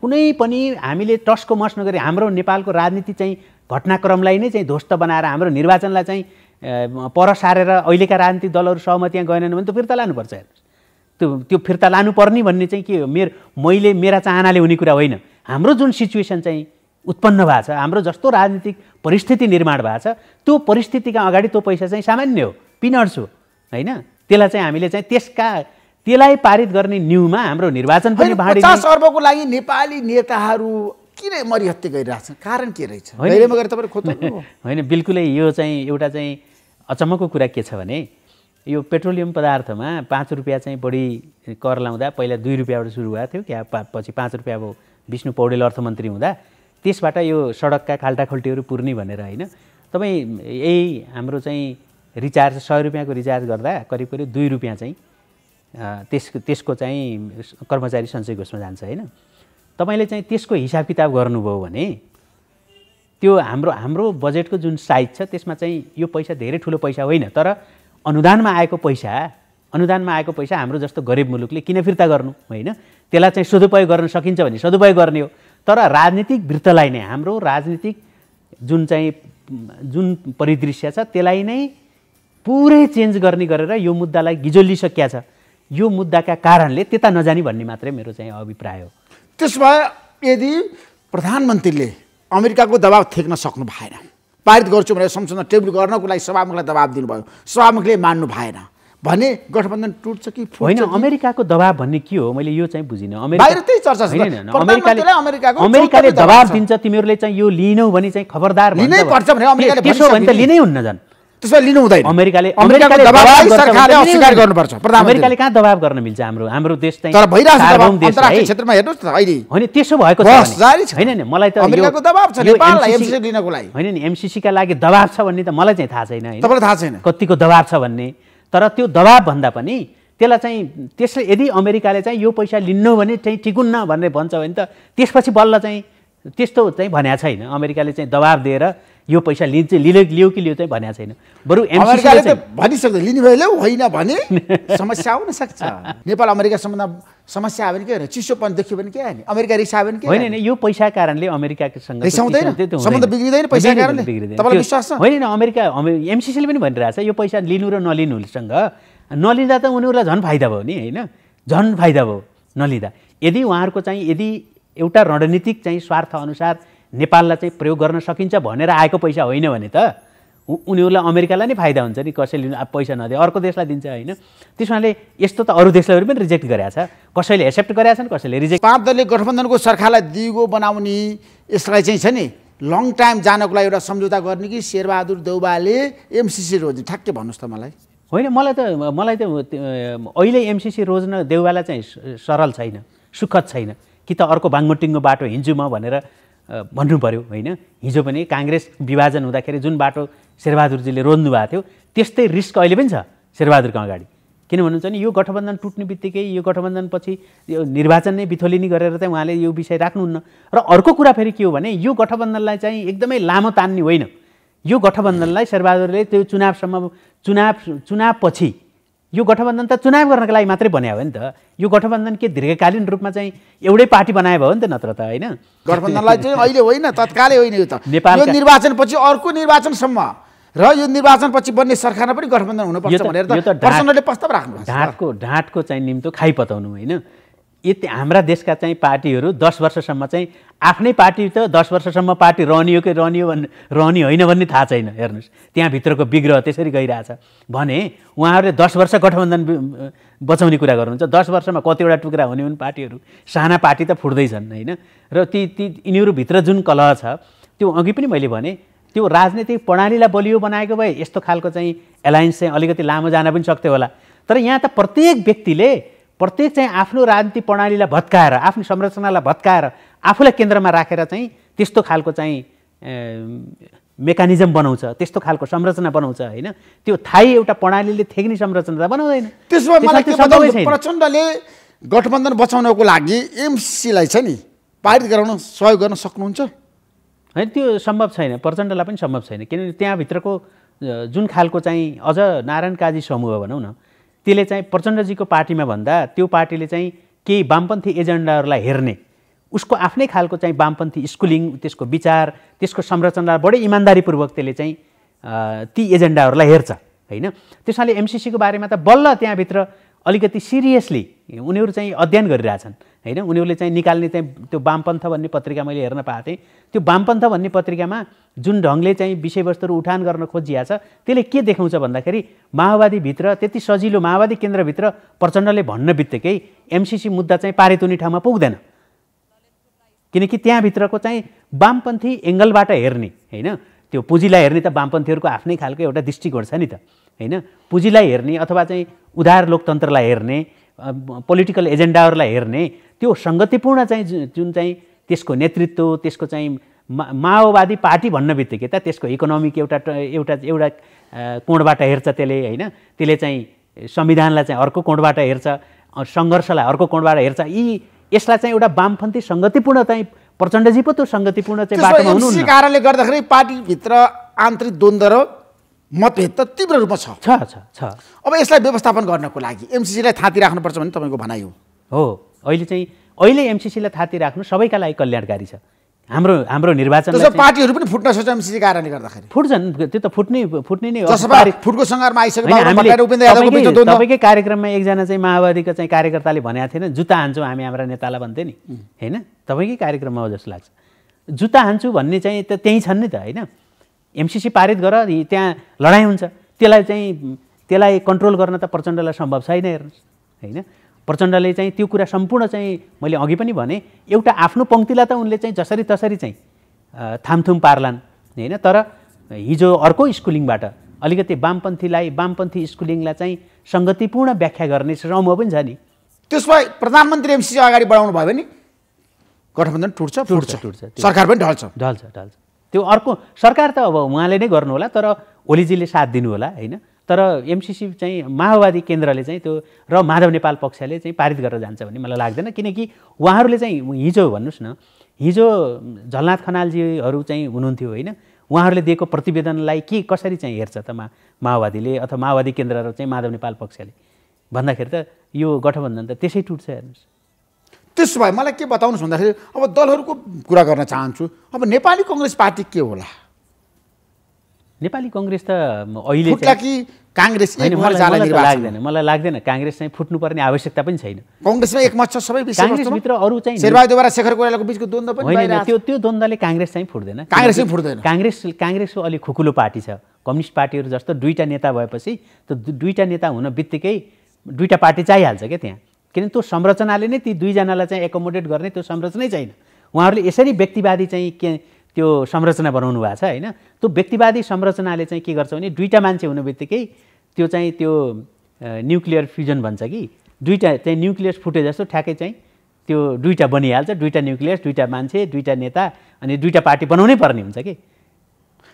कुनै पनि हामीले टसको मस नगरी हाम्रो नेपालको राजनीति चाहिँ घटनाक्रमलाई नै चाहिँ ध्वस्त बनाएर हाम्रो निर्वाचनलाई चाहिँ पर सारेर अहिलेका राजनीतिक दलहरू सहमति गएनन् भने त फिर्ता लानुपर्छ हेर्नुहोस् त्यो त्यो फिर्ता लानुपर्ने भन्ने चाहिँ के हो मेरो मैले मेरा चाहनाले हुने कुरा होइन हाम्रो जुन सिचुएसन चाहिँ उत्पन्न भएको छ हाम्रो जस्तो राजनीतिक परिस्थिति निर्माण भएको छ त्यो परिस्थितिका अगाडि त्यो पैसा चाहिँ सामान्य हो पिनर्स हो होइन त्यसलाई चाहिँ हामीले चाहिँ त्यसका त्यसलाई पारित गर्ने न्युमा हाम्रो निर्वाचन पनि पचास अर्बको लागि नेपाली नेताहरू किन मरिहत्ते गरिरहेछन् कारण के रहेछ (laughs) होइन बिल्कुलै यो चाहिँ एउटा चाहिँ अचम्मको कुरा के छ भने यो पेट्रोलियम पदार्थमा पाँच रुपियाँ चाहिँ बढी कर लाउँदा पहिला दुई रुपियाँबाट सुरु भएको थियो क्या पछि पाँच रुपियाँ अब विष्णु पौडेल अर्थमन्त्री हुँदा त्यसबाट यो सडकका खाल्टाखुल्टीहरू पुर्ने भनेर होइन तपाईँ यही हाम्रो चाहिँ रिचार्ज सय रुपियाँको रिचार्ज गर्दा करिब करिब दुई रुपियाँ चाहिँ त्यस त्यसको चाहिँ कर्मचारी सञ्चय घोषमा जान्छ होइन तपाईँले चाहिँ त्यसको हिसाब किताब गर्नुभयो भने त्यो हाम्रो हाम्रो बजेटको जुन साइज छ त्यसमा चाहिँ यो पैसा धेरै ठुलो पैसा होइन तर अनुदानमा आएको पैसा अनुदानमा आएको पैसा हाम्रो जस्तो गरिब मुलुकले किन फिर्ता गर्नु होइन त्यसलाई चाहिँ सदुपयोग गर्न सकिन्छ भने सदुपयोग गर्ने हो तर राजनीतिक वृत्तलाई नै हाम्रो राजनीतिक जुन चाहिँ जुन परिदृश्य छ त्यसलाई नै पुरै चेन्ज गर्ने गरेर यो मुद्दालाई गिजोलिसकिया छ यो मुद्दाका कारणले त्यता नजाने भन्ने मात्रै मेरो चाहिँ अभिप्राय हो भए यदि प्रधानमन्त्रीले अमेरिकाको दबाब थेक्न सक्नु भएन पारित गर्छु भनेर संसदमा टेबल गर्नको लागि सभामुखलाई दबाब दिनुभयो सभामुखले मान्नु भएन भने गठबन्धन टुट्छ कि होइन अमेरिकाको दबाब भन्ने के हो मैले यो चाहिँ बुझिनँ अमेरिकाले दबाब दिन्छ तिमीहरूले चाहिँ यो लिनौ भने चाहिँ खबरदार त्यसो भने त लिनै हुन्न झन् त्यसलाई लिनु हुँदैन अमेरिकाले अमेरिकाले सरकारले अस्वीकार गर्नुपर्छ अमेरिकाले कहाँ दबाब गर्न मिल्छ हाम्रो हाम्रो देश चाहिँ तर भइरहेको छ अन्तर्राष्ट्रिय क्षेत्रमा हेर्नुहोस् त अहिले होइन त्यसो भएको छ जारी नि मलाई त अमेरिकाको दबाब छ नेपाललाई एमसिसी लिनको लागि होइन नि एमसिसीका लागि दबाब छ भन्ने त मलाई चाहिँ थाहा छैन होइन तपाईँलाई थाहा छैन कतिको दबाब छ भन्ने तर त्यो दबाब भन्दा पनि त्यसलाई चाहिँ त्यसले यदि अमेरिकाले चाहिँ यो पैसा लिन्नु भने चाहिँ ठिकुन्न भनेर भन्छ भने त त्यसपछि बल्ल चाहिँ त्यस्तो चाहिँ भनेको छैन अमेरिकाले चाहिँ दबाब दिएर यो पैसा लिन्छ लिने लियो कि लियो चाहिँ भनेको छैन बरु भनिसक्छ लिने होइन भने समस्या आउन सक्छ (laughs) नेपाल अमेरिका सम्बन्ध समस्या आयो भने के होइन चिसोपन देखियो भने के आयो नि अमेरिका रिसा आयो भने के होइन यो पैसा कारणले अमेरिकासँग सम्बन्ध बिग्रिँदैन पैसा कारणले बिग्रिँदैन विश्वास छ होइन अमेरिका एमसिसीले पनि भनिरहेछ यो पैसा लिनु र नलिनुसँग नलिँदा त उनीहरूलाई झन् फाइदा भयो नि होइन झन् फाइदा भयो नलिँदा यदि उहाँहरूको चाहिँ यदि एउटा रणनीतिक चाहिँ स्वार्थ अनुसार नेपाललाई चाहिँ प्रयोग गर्न सकिन्छ भनेर आएको पैसा होइन भने त उनीहरूलाई अमेरिकालाई नै फाइदा हुन्छ नि कसैले पैसा नदिए अर्को देशलाई दिन्छ होइन त्यस हुनाले यस्तो त अरू देशलाई पनि रिजेक्ट गरेका छ कसैले एक्सेप्ट गरेका छन् कसैले रिजेक्ट पाँच दलले गठबन्धनको सरकारलाई दिगो बनाउने यसलाई चाहिँ छ नि लङ टाइम जानको लागि एउटा सम्झौता गर्ने कि शेरबहादुर देउबाले एमसिसी रोज्ने ठ्याक्कै भन्नुहोस् त मलाई होइन मलाई त मलाई त अहिले एमसिसी रोज्न देउबालाई चाहिँ सरल छैन सुखद छैन कि त अर्को बाङ्गोटिङ्गो बाटो हिँड्छु म भनेर भन्नु पऱ्यो होइन हिजो पनि काङ्ग्रेस विभाजन हुँदाखेरि जुन बाटो शेरबहादुरजीले रोज्नु भएको थियो त्यस्तै रिस्क अहिले पनि छ शेरबहादुरको अगाडि किन भन्नुहुन्छ भने यो गठबन्धन टुट्ने बित्तिकै यो गठबन्धनपछि यो निर्वाचन नै बिथोलिनी गरेर चाहिँ उहाँले यो विषय राख्नुहुन्न र अर्को कुरा फेरि के हो भने यो गठबन्धनलाई चाहिँ एकदमै लामो तान्ने होइन यो गठबन्धनलाई शेरबहादुरले त्यो चुनावसम्म चुनाव चुनावपछि यो गठबन्धन त चुनाव गर्नको लागि मात्रै बनायो हो नि त यो गठबन्धन के दीर्घकालीन रूपमा चाहिँ एउटै पार्टी बनायो भयो नि त नत्र त होइन गठबन्धनलाई चाहिँ अहिले होइन तत्कालै होइन यो त नेपाल निर्वाचनपछि अर्को निर्वाचनसम्म र यो निर्वाचनपछि बन्ने सरकारमा पनि गठबन्धन हुनुपर्छ भनेर ढाँटको ढाँटको चाहिँ निम्तो खाइपताउनु होइन यति हाम्रा देशका चाहिँ पार्टीहरू दस वर्षसम्म चाहिँ आफ्नै पार्टी त दस वर्षसम्म पार्टी रहनियो कि रहनियो भन्ने रहने होइन भन्ने थाहा छैन हेर्नुहोस् त्यहाँभित्रको विग्रह त्यसरी गइरहेछ भने उहाँहरूले दस वर्ष गठबन्धन बचाउने कुरा गर्नुहुन्छ दस वर्षमा कतिवटा टुक्रा हुने हुन् पार्टीहरू साना पार्टी त फुट्दैछन् होइन र ती ती यिनीहरूभित्र जुन कलह छ त्यो अघि पनि मैले भने त्यो राजनीतिक प्रणालीलाई बलियो बनाएको भए यस्तो खालको चाहिँ एलायन्स चाहिँ अलिकति लामो जान पनि सक्थ्यो होला तर यहाँ त प्रत्येक व्यक्तिले प्रत्येक चाहिँ आफ्नो राजनीति प्रणालीलाई भत्काएर आफ्नो संरचनालाई भत्काएर आफूलाई केन्द्रमा राखेर चाहिँ त्यस्तो खालको चाहिँ मेकानिजम बनाउँछ त्यस्तो खालको संरचना बनाउँछ होइन त्यो थाहै एउटा प्रणालीले थेग्ने संरचना त बनाउँदैन त्यसमा प्रचण्डले गठबन्धन बचाउनको लागि एमसीलाई छ नि पारित गराउन सहयोग गर्न सक्नुहुन्छ होइन त्यो सम्भव छैन प्रचण्डलाई पनि सम्भव छैन किनभने त्यहाँभित्रको जुन खालको चाहिँ अझ नारायण काजी समूह भनौँ न त्यसले चाहिँ प्रचण्डजीको पार्टीमा भन्दा त्यो पार्टीले चाहिँ केही वामपन्थी एजेन्डाहरूलाई हेर्ने उसको आफ्नै खालको चाहिँ वामपन्थी स्कुलिङ त्यसको विचार त्यसको संरचना बढी इमान्दारीपूर्वक त्यसले चाहिँ ती एजेन्डाहरूलाई हेर्छ होइन त्यसैले एमसिसीको बारेमा त बल्ल त्यहाँभित्र अलिकति सिरियसली उनीहरू चाहिँ अध्ययन गरिरहेछन् होइन उनीहरूले चाहिँ निकाल्ने चाहिँ त्यो वामपन्थ भन्ने पत्रिका मैले हेर्न पाएको थिएँ त्यो वामपन्थ भन्ने पत्रिकामा जुन ढङ्गले चाहिँ विषयवस्तुहरू उठान गर्न खोजिया छ त्यसले के देखाउँछ भन्दाखेरि माओवादीभित्र त्यति सजिलो माओवादी केन्द्रभित्र प्रचण्डले भन्न बित्तिकै एमसिसी मुद्दा चाहिँ पारित हुने ठाउँमा पुग्दैन किनकि त्यहाँभित्रको चाहिँ वामपन्थी एङ्गलबाट हेर्ने होइन त्यो पुँजीलाई हेर्ने त वामपन्थीहरूको आफ्नै खालको एउटा दृष्टिकोण छ नि त होइन पुँजीलाई हेर्ने अथवा चाहिँ उधार लोकतन्त्रलाई हेर्ने पोलिटिकल एजेन्डाहरूलाई हेर्ने त्यो सङ्गतिपूर्ण चाहिँ जुन चाहिँ त्यसको नेतृत्व त्यसको चाहिँ मा माओवादी पार्टी भन्न बित्तिकै त त्यसको इकोनोमिक एउटा एउटा एउटा कोणबाट हेर्छ त्यसले होइन त्यसले चाहिँ संविधानलाई चाहिँ अर्को कोणबाट हेर्छ सङ्घर्षलाई अर्को कोणबाट हेर्छ यी यसलाई चाहिँ एउटा वामपन्थी सङ्गतिपूर्ण चाहिँ प्रचण्डजी पो त्यो सङ्गतिपूर्ण चाहिँ बाटोमा कारणले गर्दाखेरि पार्टीभित्र आन्तरिक द्वन्द्व र मतभेद त तीव्र रूपमा छ छ छ छ अब यसलाई व्यवस्थापन गर्नको लागि एमसिसीलाई थाँती राख्नुपर्छ भन्ने तपाईँको भनाइ हो अहिले चाहिँ अहिले एमसिसीलाई थाती राख्नु सबैका लागि कल्याणकारी छ हाम्रो हाम्रो निर्वाचन पार्टीहरू पनि फुट्न सोचेपछि कारणले गर्दाखेरि फुट्छन् त्यो त फुट्ने फुट्ने नै हो फुटको सङ्घारमा आइसक्यो तपाईँकै कार्यक्रममा एकजना चाहिँ माओवादीको चाहिँ कार्यकर्ताले भनेको थिएन जुत्ता हान्छौँ हामी हाम्रा नेतालाई भन्थ्यो नि होइन तपाईँकै कार्यक्रममा हो जस्तो लाग्छ जुत्ता हान्छु भन्ने चाहिँ त त्यहीँ छन् नि त होइन एमसिसी पारित गर त्यहाँ लडाइँ हुन्छ त्यसलाई चाहिँ त्यसलाई कन्ट्रोल गर्न त प्रचण्डलाई सम्भव छैन हेर्नुहोस् होइन प्रचण्डले चाहिँ त्यो कुरा सम्पूर्ण चाहिँ मैले अघि पनि भने एउटा आफ्नो पङ्क्तिलाई त उनले चाहिँ जसरी तसरी चाहिँ थामथुम पार्लान् होइन तर हिजो अर्को स्कुलिङबाट अलिकति वामपन्थीलाई वामपन्थी स्कुलिङलाई चाहिँ सङ्गतिपूर्ण व्याख्या गर्ने समूह पनि छ नि भए प्रधानमन्त्री एमसिसी अगाडि बढाउनु भयो भने गठबन्धन टुट्छ टुट्छ टुट्छ सरकार पनि ढल्छ ढल्छ ढल्छ त्यो अर्को सरकार त अब उहाँले नै गर्नु होला तर ओलीजीले साथ दिनु होला होइन तर एमसिसी चाहिँ माओवादी केन्द्रले चाहिँ त्यो र माधव नेपाल पक्षले चाहिँ पारित गरेर जान्छ भन्ने मलाई लाग्दैन किनकि उहाँहरूले चाहिँ हिजो भन्नुहोस् न हिजो झलनाथ खनालजीहरू चाहिँ हुनुहुन्थ्यो होइन उहाँहरूले दिएको प्रतिवेदनलाई के कसरी चाहिँ हेर्छ त माओवादीले अथवा माओवादी केन्द्र र चाहिँ माधव नेपाल पक्षले भन्दाखेरि त यो गठबन्धन त त्यसै टुट्छ हेर्नुहोस् त्यसो भए मलाई के बताउनुहोस् भन्दाखेरि अब दलहरूको कुरा गर्न चाहन्छु अब नेपाली कङ्ग्रेस पार्टी के होला नेपाली कङ्ग्रेस त अहिले लाग्दैन मलाई लाग्दैन काङ्ग्रेस चाहिँ फुट्नुपर्ने आवश्यकता पनि छैन कङ्ग्रेसमा एकमत छ सबै काङ्ग्रेसभित्र अरू चाहिँ शेखर कोइरालाको बिचको द्वन्द पनि होइन त्यो त्यो द्वन्द्वले काङ्ग्रेस चाहिँ फुट्दैन काङ्ग्रेस फुट्दैन काङ्ग्रेस काङ्ग्रेसको अलिक खुकुलो पार्टी छ कम्युनिस्ट पार्टीहरू जस्तो दुईवटा नेता भएपछि त्यो दुईवटा नेता हुन बित्तिकै दुईवटा पार्टी चाहिहाल्छ क्या त्यहाँ किनभने त्यो संरचनाले नै ती दुईजनालाई चाहिँ एकोमोडेट गर्ने त्यो संरचनै छैन उहाँहरूले यसरी व्यक्तिवादी चाहिँ के त्यो संरचना बनाउनु भएको छ होइन त्यो व्यक्तिवादी संरचनाले चाहिँ के गर्छ भने दुईवटा मान्छे हुने बित्तिकै त्यो चाहिँ त्यो न्युक्लियर फ्युजन भन्छ कि दुईवटा चाहिँ न्युक्लियस फुटे जस्तो ठ्याक्कै चाहिँ त्यो दुईवटा बनिहाल्छ दुईवटा न्युक्लियस दुईवटा मान्छे दुईवटा नेता अनि दुईवटा पार्टी बनाउनै पर्ने हुन्छ कि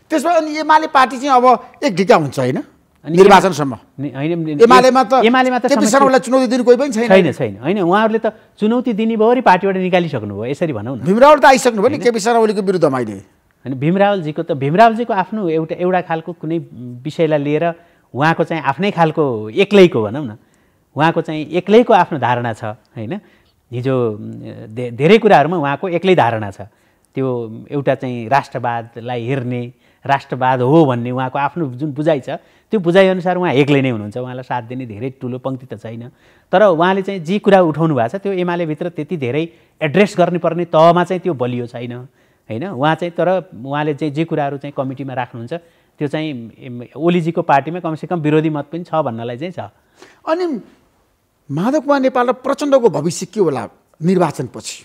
त्यसमा अनि एमाले पार्टी चाहिँ अब एक ढिका हुन्छ होइन निर्वाचनसम्म चुनौती दिनु कोही पनि छैन छैन होइन उहाँहरूले त चुनौती दिने भयो अरे पार्टीबाट निकालिसक्नु भयो यसरी भनौँ न भीमरावल त आइसक्नु भयो नि केपी ओलीको विरुद्धमा अहिले होइन भीमरावलजीको त भीमरावलजीको आफ्नो एउटा एउटा खालको कुनै विषयलाई लिएर उहाँको चाहिँ आफ्नै खालको एक्लैको भनौँ न उहाँको चाहिँ एक्लैको आफ्नो धारणा छ होइन हिजो धेरै कुराहरूमा उहाँको एक्लै धारणा छ त्यो एउटा चाहिँ राष्ट्रवादलाई हेर्ने राष्ट्रवाद हो भन्ने उहाँको आफ्नो जुन बुझाइ छ त्यो बुझाइअनुसार उहाँ एक्लै नै हुनुहुन्छ उहाँलाई साथ दिने धेरै ठुलो पङ्क्ति त छैन तर उहाँले चाहिँ जे कुरा उठाउनु भएको छ त्यो एमालेभित्र त्यति धेरै एड्रेस गर्नुपर्ने तहमा चाहिँ त्यो बलियो छैन होइन उहाँ चाहिँ तर उहाँले चाहिँ जे कुराहरू चाहिँ कमिटीमा राख्नुहुन्छ त्यो चाहिँ ओलीजीको पार्टीमा कमसेकम विरोधी मत पनि छ भन्नलाई चाहिँ छ अनि माधव कुमार नेपाल र प्रचण्डको भविष्य के होला निर्वाचनपछि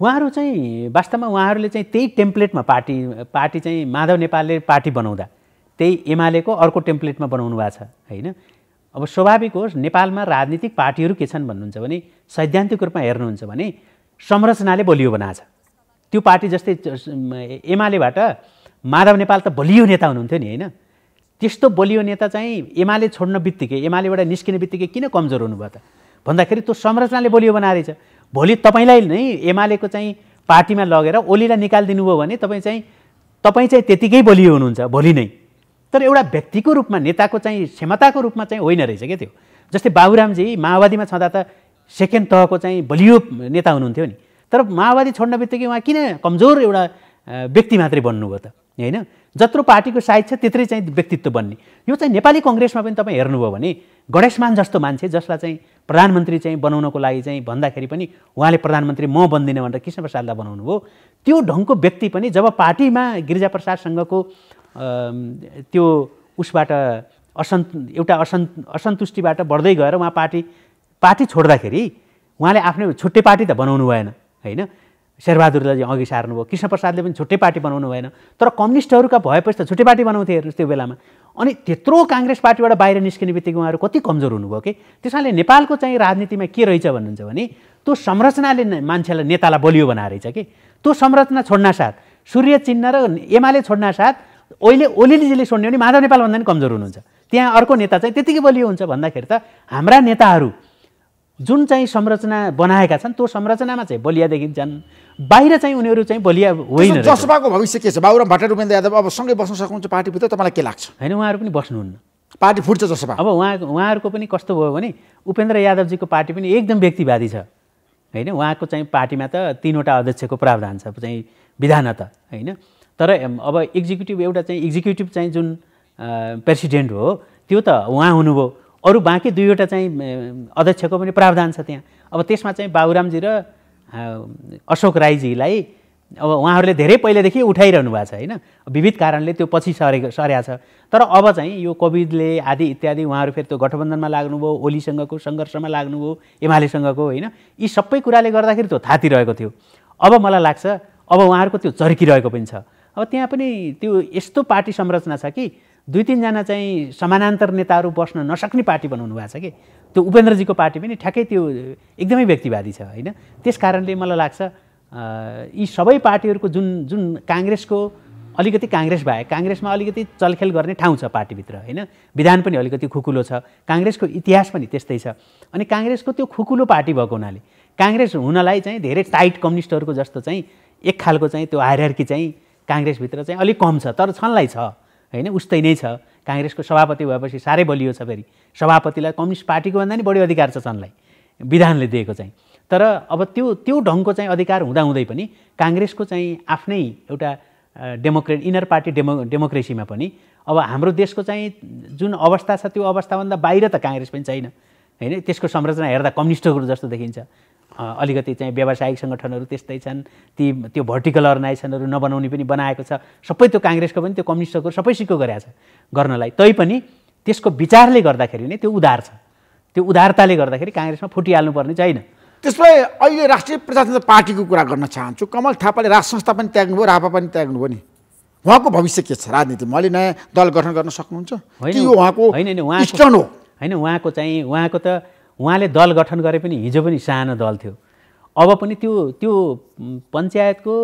उहाँहरू चाहिँ वास्तवमा उहाँहरूले चाहिँ त्यही टेम्प्लेटमा पार्टी पार्टी चाहिँ माधव नेपालले पार्टी बनाउँदा त्यही एमालेको अर्को टेम्प्लेटमा बनाउनु भएको छ होइन अब स्वाभाविक होस् नेपालमा राजनीतिक पार्टीहरू के छन् भन्नुहुन्छ भने सैद्धान्तिक रूपमा हेर्नुहुन्छ भने संरचनाले बलियो बनाएको छ त्यो पार्टी जस्तै एमालेबाट माधव नेपाल त बलियो नेता हुनुहुन्थ्यो नि होइन त्यस्तो बलियो नेता चाहिँ एमाले छोड्न बित्तिकै एमालेबाट निस्किने बित्तिकै किन कमजोर हुनुभयो त भन्दाखेरि त्यो संरचनाले बलियो बनाएछ भोलि तपाईँलाई नै एमालेको चाहिँ पार्टीमा लगेर ओलीलाई निकालिदिनु भयो भने तपाईँ चाहिँ तपाईँ चाहिँ त्यतिकै बलियो हुनुहुन्छ भोलि नै तर एउटा व्यक्तिको रूपमा नेताको चाहिँ क्षमताको रूपमा चाहिँ होइन रहेछ क्या त्यो जस्तै बाबुरामजी माओवादीमा छँदा त सेकेन्ड तहको चाहिँ बलियो नेता हुनुहुन्थ्यो नि तर माओवादी छोड्न बित्तिकै उहाँ किन कमजोर एउटा व्यक्ति मात्रै बन्नुभयो त होइन जत्रो पार्टीको साइज छ त्यत्रै चाहिँ व्यक्तित्व बन्ने यो चाहिँ नेपाली कङ्ग्रेसमा पनि तपाईँ हेर्नुभयो भने गणेशमान जस्तो मान्छे जसलाई चाहिँ प्रधानमन्त्री चाहिँ बनाउनको लागि चाहिँ भन्दाखेरि पनि उहाँले प्रधानमन्त्री म बन्दिनँ भनेर कृष्ण प्रसादलाई बनाउनु भयो त्यो ढङ्गको व्यक्ति पनि जब पार्टीमा गिरिजाप्रसादसँगको त्यो उसबाट असन्तु एउटा असन् असन्तुष्टिबाट बढ्दै गएर उहाँ पार्टी पार्टी छोड्दाखेरि उहाँले आफ्नो छुट्टै पार्टी त बनाउनु भएन होइन शेरबहादुरलाई अघि सार्नुभयो प्रसादले पनि छुट्टै पार्टी बनाउनु भएन तर कम्युनिस्टहरूका भएपछि त छुट्टै पार्टी बनाउँथे हेर्नुहोस् त्यो बेलामा अनि त्यत्रो काङ्ग्रेस पार्टीबाट बाहिर निस्किने बित्तिकै उहाँहरू कति कमजोर हुनुभयो कि त्यस कारणले नेपालको चाहिँ राजनीतिमा के रहेछ भन्नुहुन्छ भने त्यो संरचनाले मान्छेलाई नेतालाई बलियो बनाएर रहेछ कि त्यो संरचना छोड्नासाथ सूर्य चिन्ह र एमाले छोड्नासाथ ओइले ओलीजीले छोड्ने भने माधव नेपालभन्दा पनि कमजोर हुनुहुन्छ त्यहाँ अर्को नेता चाहिँ त्यतिकै बलियो हुन्छ भन्दाखेरि त हाम्रा नेताहरू जुन चाहिँ संरचना बनाएका छन् त्यो संरचनामा चाहिँ बलिया देखिन्छन् बाहिर चाहिँ उनीहरू चाहिँ बलिया होइन जसपाको भविष्य के छ बाबुराम भट्ट रूपेन्द्र यादव अब सँगै बस्न सक्नुहुन्छ पार्टीभित्र तपाईँलाई के लाग्छ होइन उहाँहरू पनि बस्नुहुन्न पार्टी फुट्छ जसपा अब उहाँ उहाँहरूको पनि कस्तो भयो भने उपेन्द्र यादवजीको पार्टी पनि एकदम व्यक्तिवादी छ होइन उहाँको चाहिँ पार्टीमा त तिनवटा अध्यक्षको प्रावधान छ चाहिँ विधान त होइन तर अब एक्जिक्युटिभ एउटा चाहिँ एक्जिक्युटिभ चाहिँ जुन प्रेसिडेन्ट हो त्यो त उहाँ हुनुभयो अरू बाँकी दुईवटा चाहिँ अध्यक्षको पनि प्रावधान छ त्यहाँ अब त्यसमा चाहिँ बाबुरामजी र अशोक राईजीलाई अब उहाँहरूले धेरै पहिलेदेखि उठाइरहनु भएको छ होइन विविध कारणले त्यो पछि सरेको सर्या छ तर अब चाहिँ यो कोभिडले आदि इत्यादि उहाँहरू फेरि त्यो गठबन्धनमा लाग्नुभयो ओलीसँगको सङ्घर्षमा लाग्नुभयो एमालेसँगको होइन यी सबै कुराले गर्दाखेरि त्यो थातिरहेको थियो अब मलाई लाग्छ अब उहाँहरूको त्यो चर्किरहेको पनि छ अब त्यहाँ पनि त्यो यस्तो पार्टी संरचना छ कि दुई तिनजना चाहिँ समानान्तर नेताहरू बस्न नसक्ने पार्टी बनाउनु भएको छ कि त्यो उपेन्द्रजीको पार्टी पनि ठ्याक्कै त्यो एकदमै व्यक्तिवादी छ होइन त्यस कारणले मलाई लाग्छ यी सबै पार्टीहरूको जुन जुन काङ्ग्रेसको अलिकति काङ्ग्रेस भए काङ्ग्रेसमा अलिकति चलखेल गर्ने ठाउँ छ पार्टीभित्र होइन विधान पनि अलिकति खुकुलो छ काङ्ग्रेसको इतिहास पनि त्यस्तै छ अनि काङ्ग्रेसको त्यो खुकुलो पार्टी भएको हुनाले काङ्ग्रेस हुनलाई चाहिँ धेरै टाइट कम्युनिस्टहरूको जस्तो चाहिँ एक खालको चाहिँ त्यो हायरकी चाहिँ काङ्ग्रेसभित्र चाहिँ अलिक कम छ तर छनलाई छ होइन उस्तै नै छ काङ्ग्रेसको सभापति भएपछि साह्रै बलियो छ फेरि सभापतिलाई कम्युनिस्ट पार्टीको भन्दा नि बढी अधिकार छ सनलाई विधानले दिएको चाहिँ तर अब त्यो त्यो ढङ्गको चाहिँ अधिकार हुँदाहुँदै पनि काङ्ग्रेसको चाहिँ आफ्नै एउटा डेमोक्रे इनर पार्टी डेमो डेमोक्रेसीमा पनि अब हाम्रो देशको चाहिँ जुन अवस्था छ त्यो अवस्थाभन्दा बाहिर त काङ्ग्रेस पनि छैन होइन त्यसको संरचना हेर्दा कम्युनिस्टहरू जस्तो देखिन्छ अलिकति चाहिँ व्यावसायिक सङ्गठनहरू त्यस्तै छन् ती त्यो भर्टिकल अर्गनाइजेसनहरू नबनाउने पनि बनाएको छ सबै त्यो काङ्ग्रेसको पनि त्यो कम्युनिस्टको सबै सिको गरेको छ गर्नलाई तैपनि त्यसको विचारले गर्दाखेरि नै त्यो उधार छ त्यो उदारताले गर्दाखेरि काङ्ग्रेसमा फुटिहाल्नुपर्ने छैन त्यसलाई अहिले राष्ट्रिय प्रजातन्त्र पार्टीको कुरा गर्न चाहन्छु कमल थापाले राष्ट्र संस्था पनि त्याग्नुभयो रापा पनि त्याग्नुभयो नि उहाँको भविष्य के छ राजनीतिमा अहिले नयाँ दल गठन गर्न सक्नुहुन्छ होइन उहाँको होइन उहाँको चाहिँ उहाँको त उहाँले दल गठन गरे पनि हिजो पनि सानो दल थियो अब पनि त्यो त्यो पञ्चायतको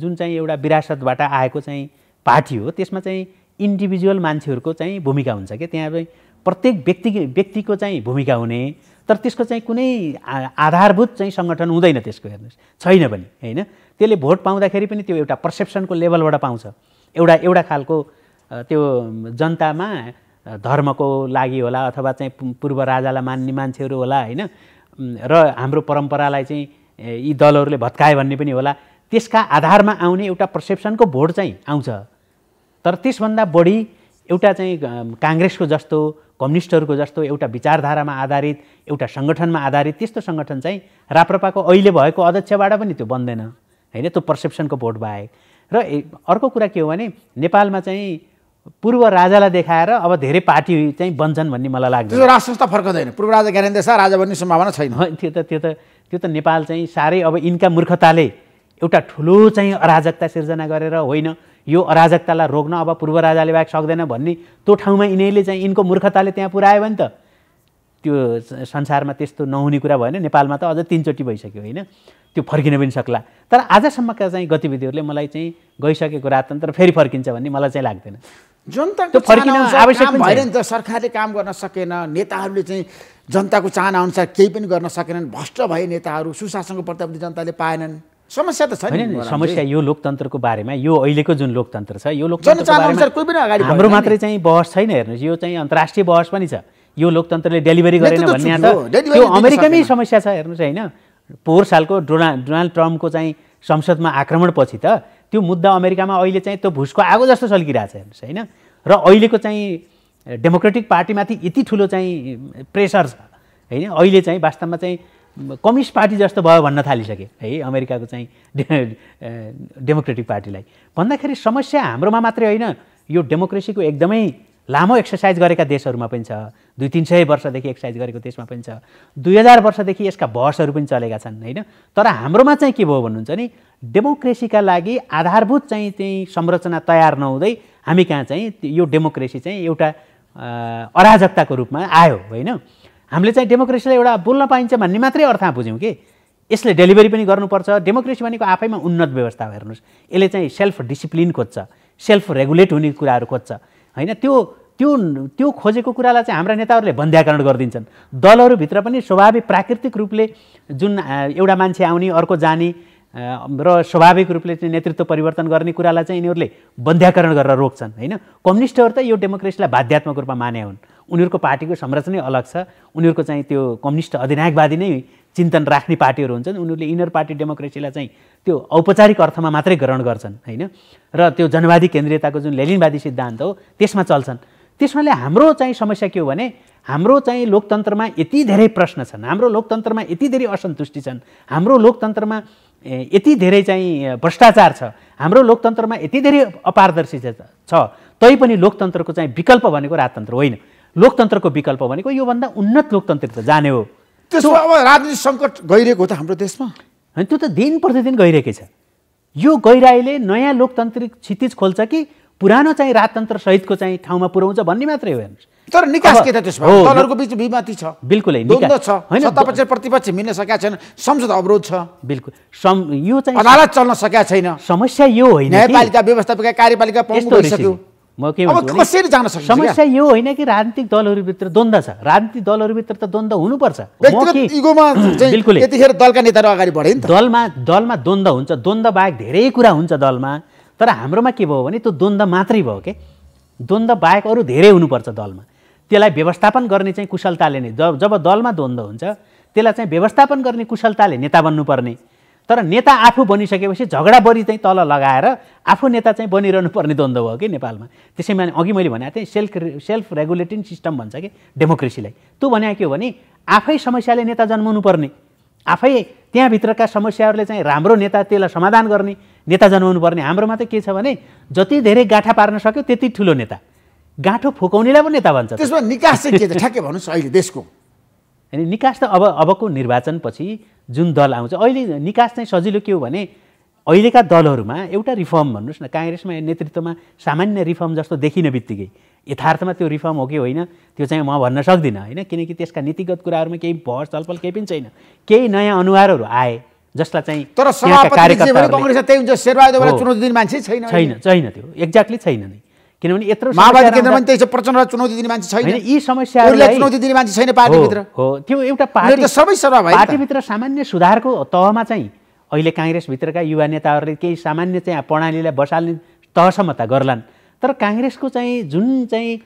जुन चाहिँ एउटा विरासतबाट आएको चाहिँ पार्टी हो त्यसमा चाहिँ इन्डिभिजुअल मान्छेहरूको चाहिँ भूमिका हुन्छ क्या त्यहाँ चाहिँ प्रत्येक व्यक्ति व्यक्तिको चाहिँ भूमिका हुने तर त्यसको चाहिँ कुनै आधारभूत चाहिँ सङ्गठन हुँदैन त्यसको हेर्नुहोस् छैन पनि होइन त्यसले भोट पाउँदाखेरि पनि त्यो एउटा पर्सेप्सनको लेभलबाट पाउँछ एउटा एउटा खालको त्यो जनतामा धर्मको लागि होला अथवा चाहिँ पूर्व राजालाई मान्ने मान्छेहरू होला होइन र हाम्रो परम्परालाई चाहिँ यी दलहरूले भत्कायो भन्ने पनि होला त्यसका आधारमा आउने एउटा पर्सेप्सनको भोट चाहिँ आउँछ तर त्यसभन्दा बढी एउटा चाहिँ काङ्ग्रेसको जस्तो कम्युनिस्टहरूको जस्तो एउटा विचारधारामा आधारित एउटा सङ्गठनमा आधारित त्यस्तो सङ्गठन चाहिँ राप्रपाको अहिले भएको अध्यक्षबाट पनि त्यो बन्दैन होइन त्यो पर्सेप्सनको भोट बाहेक र अर्को कुरा के हो भने नेपालमा चाहिँ पूर्व राजालाई देखाएर अब धेरै पार्टी चाहिँ बन्छन् भन्ने मलाई लाग्दैन राष्ट्र संस्था फर्कँदैन पूर्व राजा ज्ञानेन्द्र शाह राजा बन्ने सम्भावना छैन (laughs) त्यो त त्यो त त्यो त नेपाल चाहिँ साह्रै अब यिनका मूर्खताले एउटा ठुलो चाहिँ अराजकता सिर्जना गरेर होइन यो अराजकतालाई रोक्न अब पूर्व राजाले बाहेक सक्दैन भन्ने त्यो ठाउँमा यिनीहरूले चाहिँ यिनको मूर्खताले त्यहाँ पुऱ्यायो भने त त्यो संसारमा त्यस्तो नहुने कुरा भएन नेपालमा त अझ तिनचोटि भइसक्यो होइन त्यो फर्किन पनि सक्ला तर आजसम्मका चाहिँ गतिविधिहरूले मलाई चाहिँ गइसकेको राजतन्त्र फेरि फर्किन्छ भन्ने मलाई चाहिँ लाग्दैन जनताको आवश्यक भएन नि त सरकारले काम गर्न सकेन नेताहरूले चाहिँ जनताको चाहना अनुसार केही पनि गर्न सकेनन् भ्रष्ट भए नेताहरू सुशासनको प्रति जनताले पाएनन् समस्या त छैन नि समस्या यो लोकतन्त्रको बारेमा यो अहिलेको जुन लोकतन्त्र छ यो लोकतन्त्र कोही पनि अगाडि हाम्रो मात्रै चाहिँ बहस छैन हेर्नुहोस् यो चाहिँ अन्तर्राष्ट्रिय बहस पनि छ यो लोकतन्त्रले डेलिभरी गरेन भन्ने त त्यो अमेरिकामै समस्या छ हेर्नुहोस् होइन पोहोर सालको डोना डोनाल्ड ट्रम्पको चाहिँ संसदमा आक्रमणपछि त त्यो मुद्दा अमेरिकामा अहिले चाहिँ त्यो भुसको आगो जस्तो चल्किरहेछ हेर्नुहोस् होइन र अहिलेको चाहिँ डेमोक्रेटिक पार्टीमाथि यति ठुलो चाहिँ प्रेसर छ होइन अहिले चाहिँ वास्तवमा चाहिँ कम्युनिस्ट पार्टी जस्तो भयो भन्न थालिसके है अमेरिकाको चाहिँ डेमोक्रेटिक पार्टीलाई भन्दाखेरि समस्या हाम्रोमा मात्रै होइन यो डेमोक्रेसीको एकदमै लामो एक्सर्साइज गरेका देशहरूमा पनि छ दुई तिन सय वर्षदेखि एक्सर्साइज गरेको देशमा पनि छ दुई हजार वर्षदेखि यसका बहसहरू पनि चलेका छन् होइन तर हाम्रोमा चाहिँ के भयो भन्नुहुन्छ भने डेमोक्रेसीका लागि आधारभूत चाहिँ चाहिँ संरचना तयार नहुँदै हामी कहाँ चाहिँ यो डेमोक्रेसी चाहिँ एउटा अराजकताको रूपमा आयो होइन हामीले चाहिँ डेमोक्रेसीलाई एउटा बोल्न पाइन्छ भन्ने मात्रै अर्थ बुझ्यौँ कि यसले डेलिभरी पनि गर्नुपर्छ डेमोक्रेसी भनेको आफैमा उन्नत व्यवस्था हो हेर्नुहोस् यसले चाहिँ सेल्फ डिसिप्लिन खोज्छ सेल्फ रेगुलेट हुने कुराहरू खोज्छ होइन त्यो त्यो त्यो खोजेको कुरालाई चाहिँ हाम्रा नेताहरूले भन्ध्याकरण गरिदिन्छन् दलहरूभित्र पनि स्वाभाविक प्राकृतिक रूपले जुन एउटा मान्छे आउने अर्को जाने र स्वाभाविक रूपले चाहिँ नेतृत्व परिवर्तन गर्ने कुरालाई चाहिँ यिनीहरूले बन्ध्याकरण गरेर रोक्छन् होइन कम्युनिस्टहरू त यो डेमोक्रेसीलाई बाध्यात्मक रूपमा माने हुन् उनीहरूको पार्टीको संरचनै अलग छ उनीहरूको चाहिँ त्यो कम्युनिस्ट अधिनायकवादी नै चिन्तन राख्ने पार्टीहरू हुन्छन् उनीहरूले इनर पार्टी डेमोक्रेसीलाई चाहिँ त्यो औपचारिक अर्थमा मात्रै ग्रहण गर्छन् होइन र त्यो जनवादी केन्द्रीयताको जुन लेलिनवादी सिद्धान्त हो त्यसमा चल्छन् त्यसमाले हाम्रो चाहिँ समस्या के हो भने हाम्रो चाहिँ लोकतन्त्रमा यति धेरै प्रश्न छन् हाम्रो लोकतन्त्रमा यति धेरै असन्तुष्टि छन् हाम्रो लोकतन्त्रमा यति धेरै चाहिँ भ्रष्टाचार छ हाम्रो लोकतन्त्रमा यति धेरै अपारदर्शी छ पनि लोकतन्त्रको चाहिँ विकल्प भनेको राजतन्त्र होइन लोकतन्त्रको विकल्प भनेको योभन्दा उन्नत लोकतन्त्र त जाने हो त्यसो अब राजनीतिक सङ्कट गइरहेको त हाम्रो देशमा होइन त्यो त दिन प्रतिदिन गइरहेकै छ यो गहिराईले नयाँ लोकतान्त्रिक क्षितिज खोल्छ कि पुरानो चाहिँ राजतन्त्र सहितको चाहिँ ठाउँमा पुऱ्याउँछ भन्ने मात्रै हो तर निकास के त त्यसमा दलहरूको बिच विमाति छ बिल्कुलै छ होइन तपाईँ प्रतिपक्ष मिल्न सकेका छैन संसद अवरोध छ बिल्कुल सम यो चाहिँ अदालत चल्न सकेका छैन समस्या यो होइन न्यायपालिका व्यवस्थापिका कार्यपालिका भइसक्यो म के कसरी जान समस्या यो होइन कि राजनीतिक दलहरूभित्र द्वन्द छ राजनीतिक दलहरूभित्र त द्वन्द हुनुपर्छ बिल्कुलै यतिखेर दलका नेताहरू अगाडि बढे नि दलमा दलमा द्वन्द हुन्छ द्वन्द बाहेक धेरै कुरा हुन्छ दलमा तर हाम्रोमा के भयो भने त्यो द्वन्द्व मात्रै भयो के द्वन्द्व बाहेक अरू धेरै हुनुपर्छ दलमा त्यसलाई व्यवस्थापन गर्ने चाहिँ कुशलताले नै जब जब दलमा द्वन्द्व हुन्छ त्यसलाई चाहिँ व्यवस्थापन गर्ने कुशलताले नेता बन्नुपर्ने तर नेता आफू बनिसकेपछि झगडा बढी चाहिँ तल लगाएर आफू नेता चाहिँ बनिरहनु पर्ने द्वन्द्व भयो कि नेपालमा त्यसै माने अघि मैले भनेको थिएँ सेल्फ सेल्फ रेगुलेटिङ सिस्टम भन्छ कि डेमोक्रेसीलाई त्यो भनेको के हो भने आफै समस्याले नेता जन्माउनु पर्ने आफै त्यहाँभित्रका समस्याहरूले चाहिँ राम्रो नेता त्यसलाई समाधान गर्ने नेता जन्माउनु पर्ने हाम्रोमा त के छ भने जति धेरै गाँठा पार्न सक्यो त्यति ठुलो नेता गाँठो फुकाउनेलाई पनि नेता भन्छ त्यसमा निकास चाहिँ के छ ठ्याक्कै भन्नुहोस् अहिले देशको अनि निकास त अब अबको निर्वाचनपछि जुन दल आउँछ अहिले निकास चाहिँ सजिलो के हो भने अहिलेका दलहरूमा एउटा रिफर्म भन्नुहोस् न काङ्ग्रेसमा नेतृत्वमा सामान्य रिफर्म जस्तो देखिन बित्तिकै यथार्थमा त्यो रिफर्म हो कि होइन त्यो चाहिँ म भन्न सक्दिनँ होइन किनकि त्यसका नीतिगत कुराहरूमा केही भर चलपल केही पनि छैन केही नयाँ अनुहारहरू आए जसलाई चाहिँ तर त्यही हुन्छ चुनौती दिने मान्छे छैन छैन छैन त्यो एक्ज्याक्टली छैन नि किनभने यत्रो माओवादी केन्द्रमा पनि त्यही प्रचण्डलाई चुनौती दिने मान्छे छैन यी समस्याहरूलाई चुनौती दिने मान्छे छैन पार्टीभित्र हो त्यो एउटा पार्टी सबै पार्टीभित्र सामान्य सुधारको तहमा चाहिँ अहिले काङ्ग्रेसभित्रका युवा नेताहरूले केही सामान्य चाहिँ प्रणालीलाई बसाल्ने तहसम्म त गर्लान् तर काङ्ग्रेसको चाहिँ जुन चाहिँ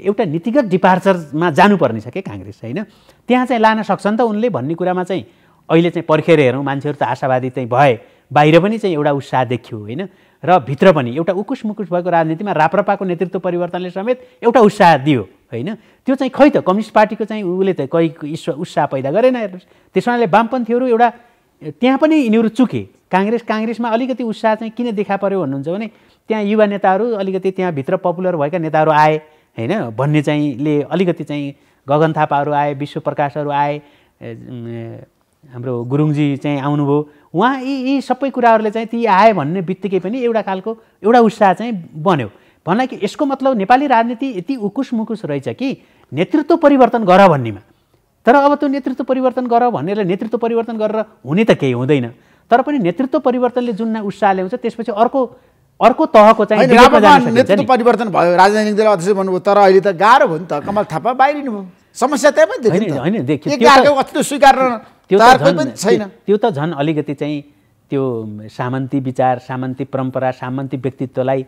एउटा नीतिगत डिपार्चरमा जानुपर्ने छ क्या काङ्ग्रेस होइन त्यहाँ चाहिँ लान सक्छ नि त उनले भन्ने कुरामा चाहिँ अहिले चाहिँ पर्खेर हेरौँ मान्छेहरू त आशावादी चाहिँ भए बाहिर पनि चाहिँ एउटा उत्साह देखियो होइन र भित्र पनि एउटा उकुस मुकुस भएको राजनीतिमा राप्रपाको नेतृत्व परिवर्तनले समेत एउटा उत्साह दियो होइन त्यो चाहिँ खै त कम्युनिस्ट पार्टीको चाहिँ उसले त कहीँ इस उत्साह पैदा गरेन हेर्नुहोस् त्यस कारणले वामपन्थीहरू एउटा त्यहाँ पनि यिनीहरू चुके काङ्ग्रेस काङ्ग्रेसमा अलिकति उत्साह चाहिँ किन देखा पऱ्यो भन्नुहुन्छ भने त्यहाँ युवा नेताहरू अलिकति त्यहाँभित्र पपुलर भएका नेताहरू आए होइन भन्ने चाहिँले अलिकति चाहिँ गगन थापाहरू आए विश्व प्रकाशहरू आए हाम्रो गुरुङजी चाहिँ आउनुभयो उहाँ यी यी सबै कुराहरूले चाहिँ ती आए भन्ने बित्तिकै पनि एउटा खालको एउटा उत्साह चाहिँ बन्यो भन्दा कि यसको मतलब नेपाली राजनीति यति उकुस मुकुस रहेछ कि नेतृत्व परिवर्तन गर भन्नेमा तर अब त्यो नेतृत्व परिवर्तन गर भनेर नेतृत्व परिवर्तन गरेर हुने त केही हुँदैन तर पनि नेतृत्व परिवर्तनले जुन उत्साह ल्याउँछ त्यसपछि अर्को अर्को तहको चाहिँ नेतृत्व परिवर्तन भयो राजनैतिक दल अध्यक्ष भन्नुभयो तर अहिले त गाह्रो भयो नि त कमल थापा बाहिरिनु भयो समस्या त्यहाँ पनि देखियो स्वीकार छैन त्यो त झन् अलिकति चाहिँ त्यो सामन्ती विचार सामन्ती परम्परा सामन्ती व्यक्तित्वलाई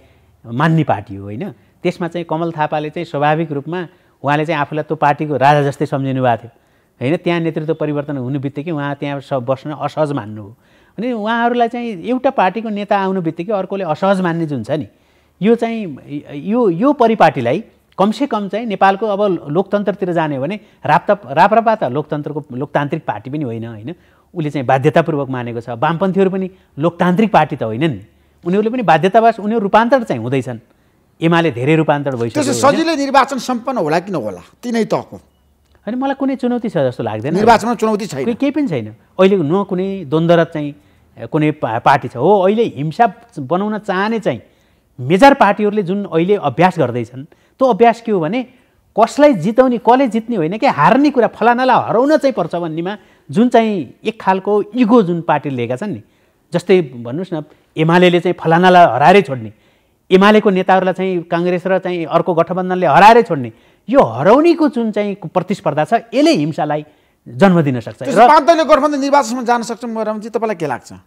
मान्ने पार्टी हो होइन त्यसमा चाहिँ कमल थापाले चाहिँ स्वाभाविक रूपमा उहाँले चाहिँ आफूलाई त्यो पार्टीको राजा जस्तै सम्झिनु भएको थियो होइन त्यहाँ नेतृत्व परिवर्तन हुने बित्तिकै उहाँ त्यहाँ बस्न असहज मान्नु हो अनि उहाँहरूलाई चाहिँ एउटा पार्टीको नेता आउनु बित्तिकै अर्कोले असहज मान्ने जुन छ नि यो चाहिँ यो यो परिपाटीलाई कमसेकम चाहिँ नेपालको अब लोकतन्त्रतिर जाने हो भने राप्ता राप्रपा त लोकतन्त्रको लोकतान्त्रिक पार्टी पनि होइन होइन उसले चाहिँ बाध्यतापूर्वक मानेको छ वामपन्थीहरू पनि लोकतान्त्रिक पार्टी त होइनन् उनीहरूले पनि बाध्यतावास उनीहरू रूपान्तरण चाहिँ हुँदैछन् एमाले धेरै रूपान्तरण भइसक्यो सजिलै निर्वाचन सम्पन्न होला कि नहोला तिनै तहको होइन मलाई कुनै चुनौती छ जस्तो लाग्दैन निर्वाचनमा चुनौती छैन केही पनि छैन अहिले न कुनै द्वन्द्वरत चाहिँ कुनै पार्टी छ हो अहिले हिंसा बनाउन चाहने चाहिँ मेजर पार्टीहरूले जुन अहिले अभ्यास गर्दैछन् त्यो अभ्यास के हो भने कसलाई जिताउने कसले जित्ने होइन कि हार्ने कुरा फलानालाई हराउन चाहिँ पर्छ भन्नेमा जुन चाहिँ एक खालको इगो जुन पार्टीले लिएका छन् नि जस्तै भन्नुहोस् न एमाले चाहिँ फलानालाई हराएरै छोड्ने एमालेको नेताहरूलाई चाहिँ काङ्ग्रेस र चाहिँ अर्को गठबन्धनले हराएरै छोड्ने यो हराउनेको जुन चाहिँ प्रतिस्पर्धा छ यसले हिंसालाई जन्म दिन सक्छ गठबन्धन निर्वाचनमा जान सक्छ रमजी तपाईँलाई के लाग्छ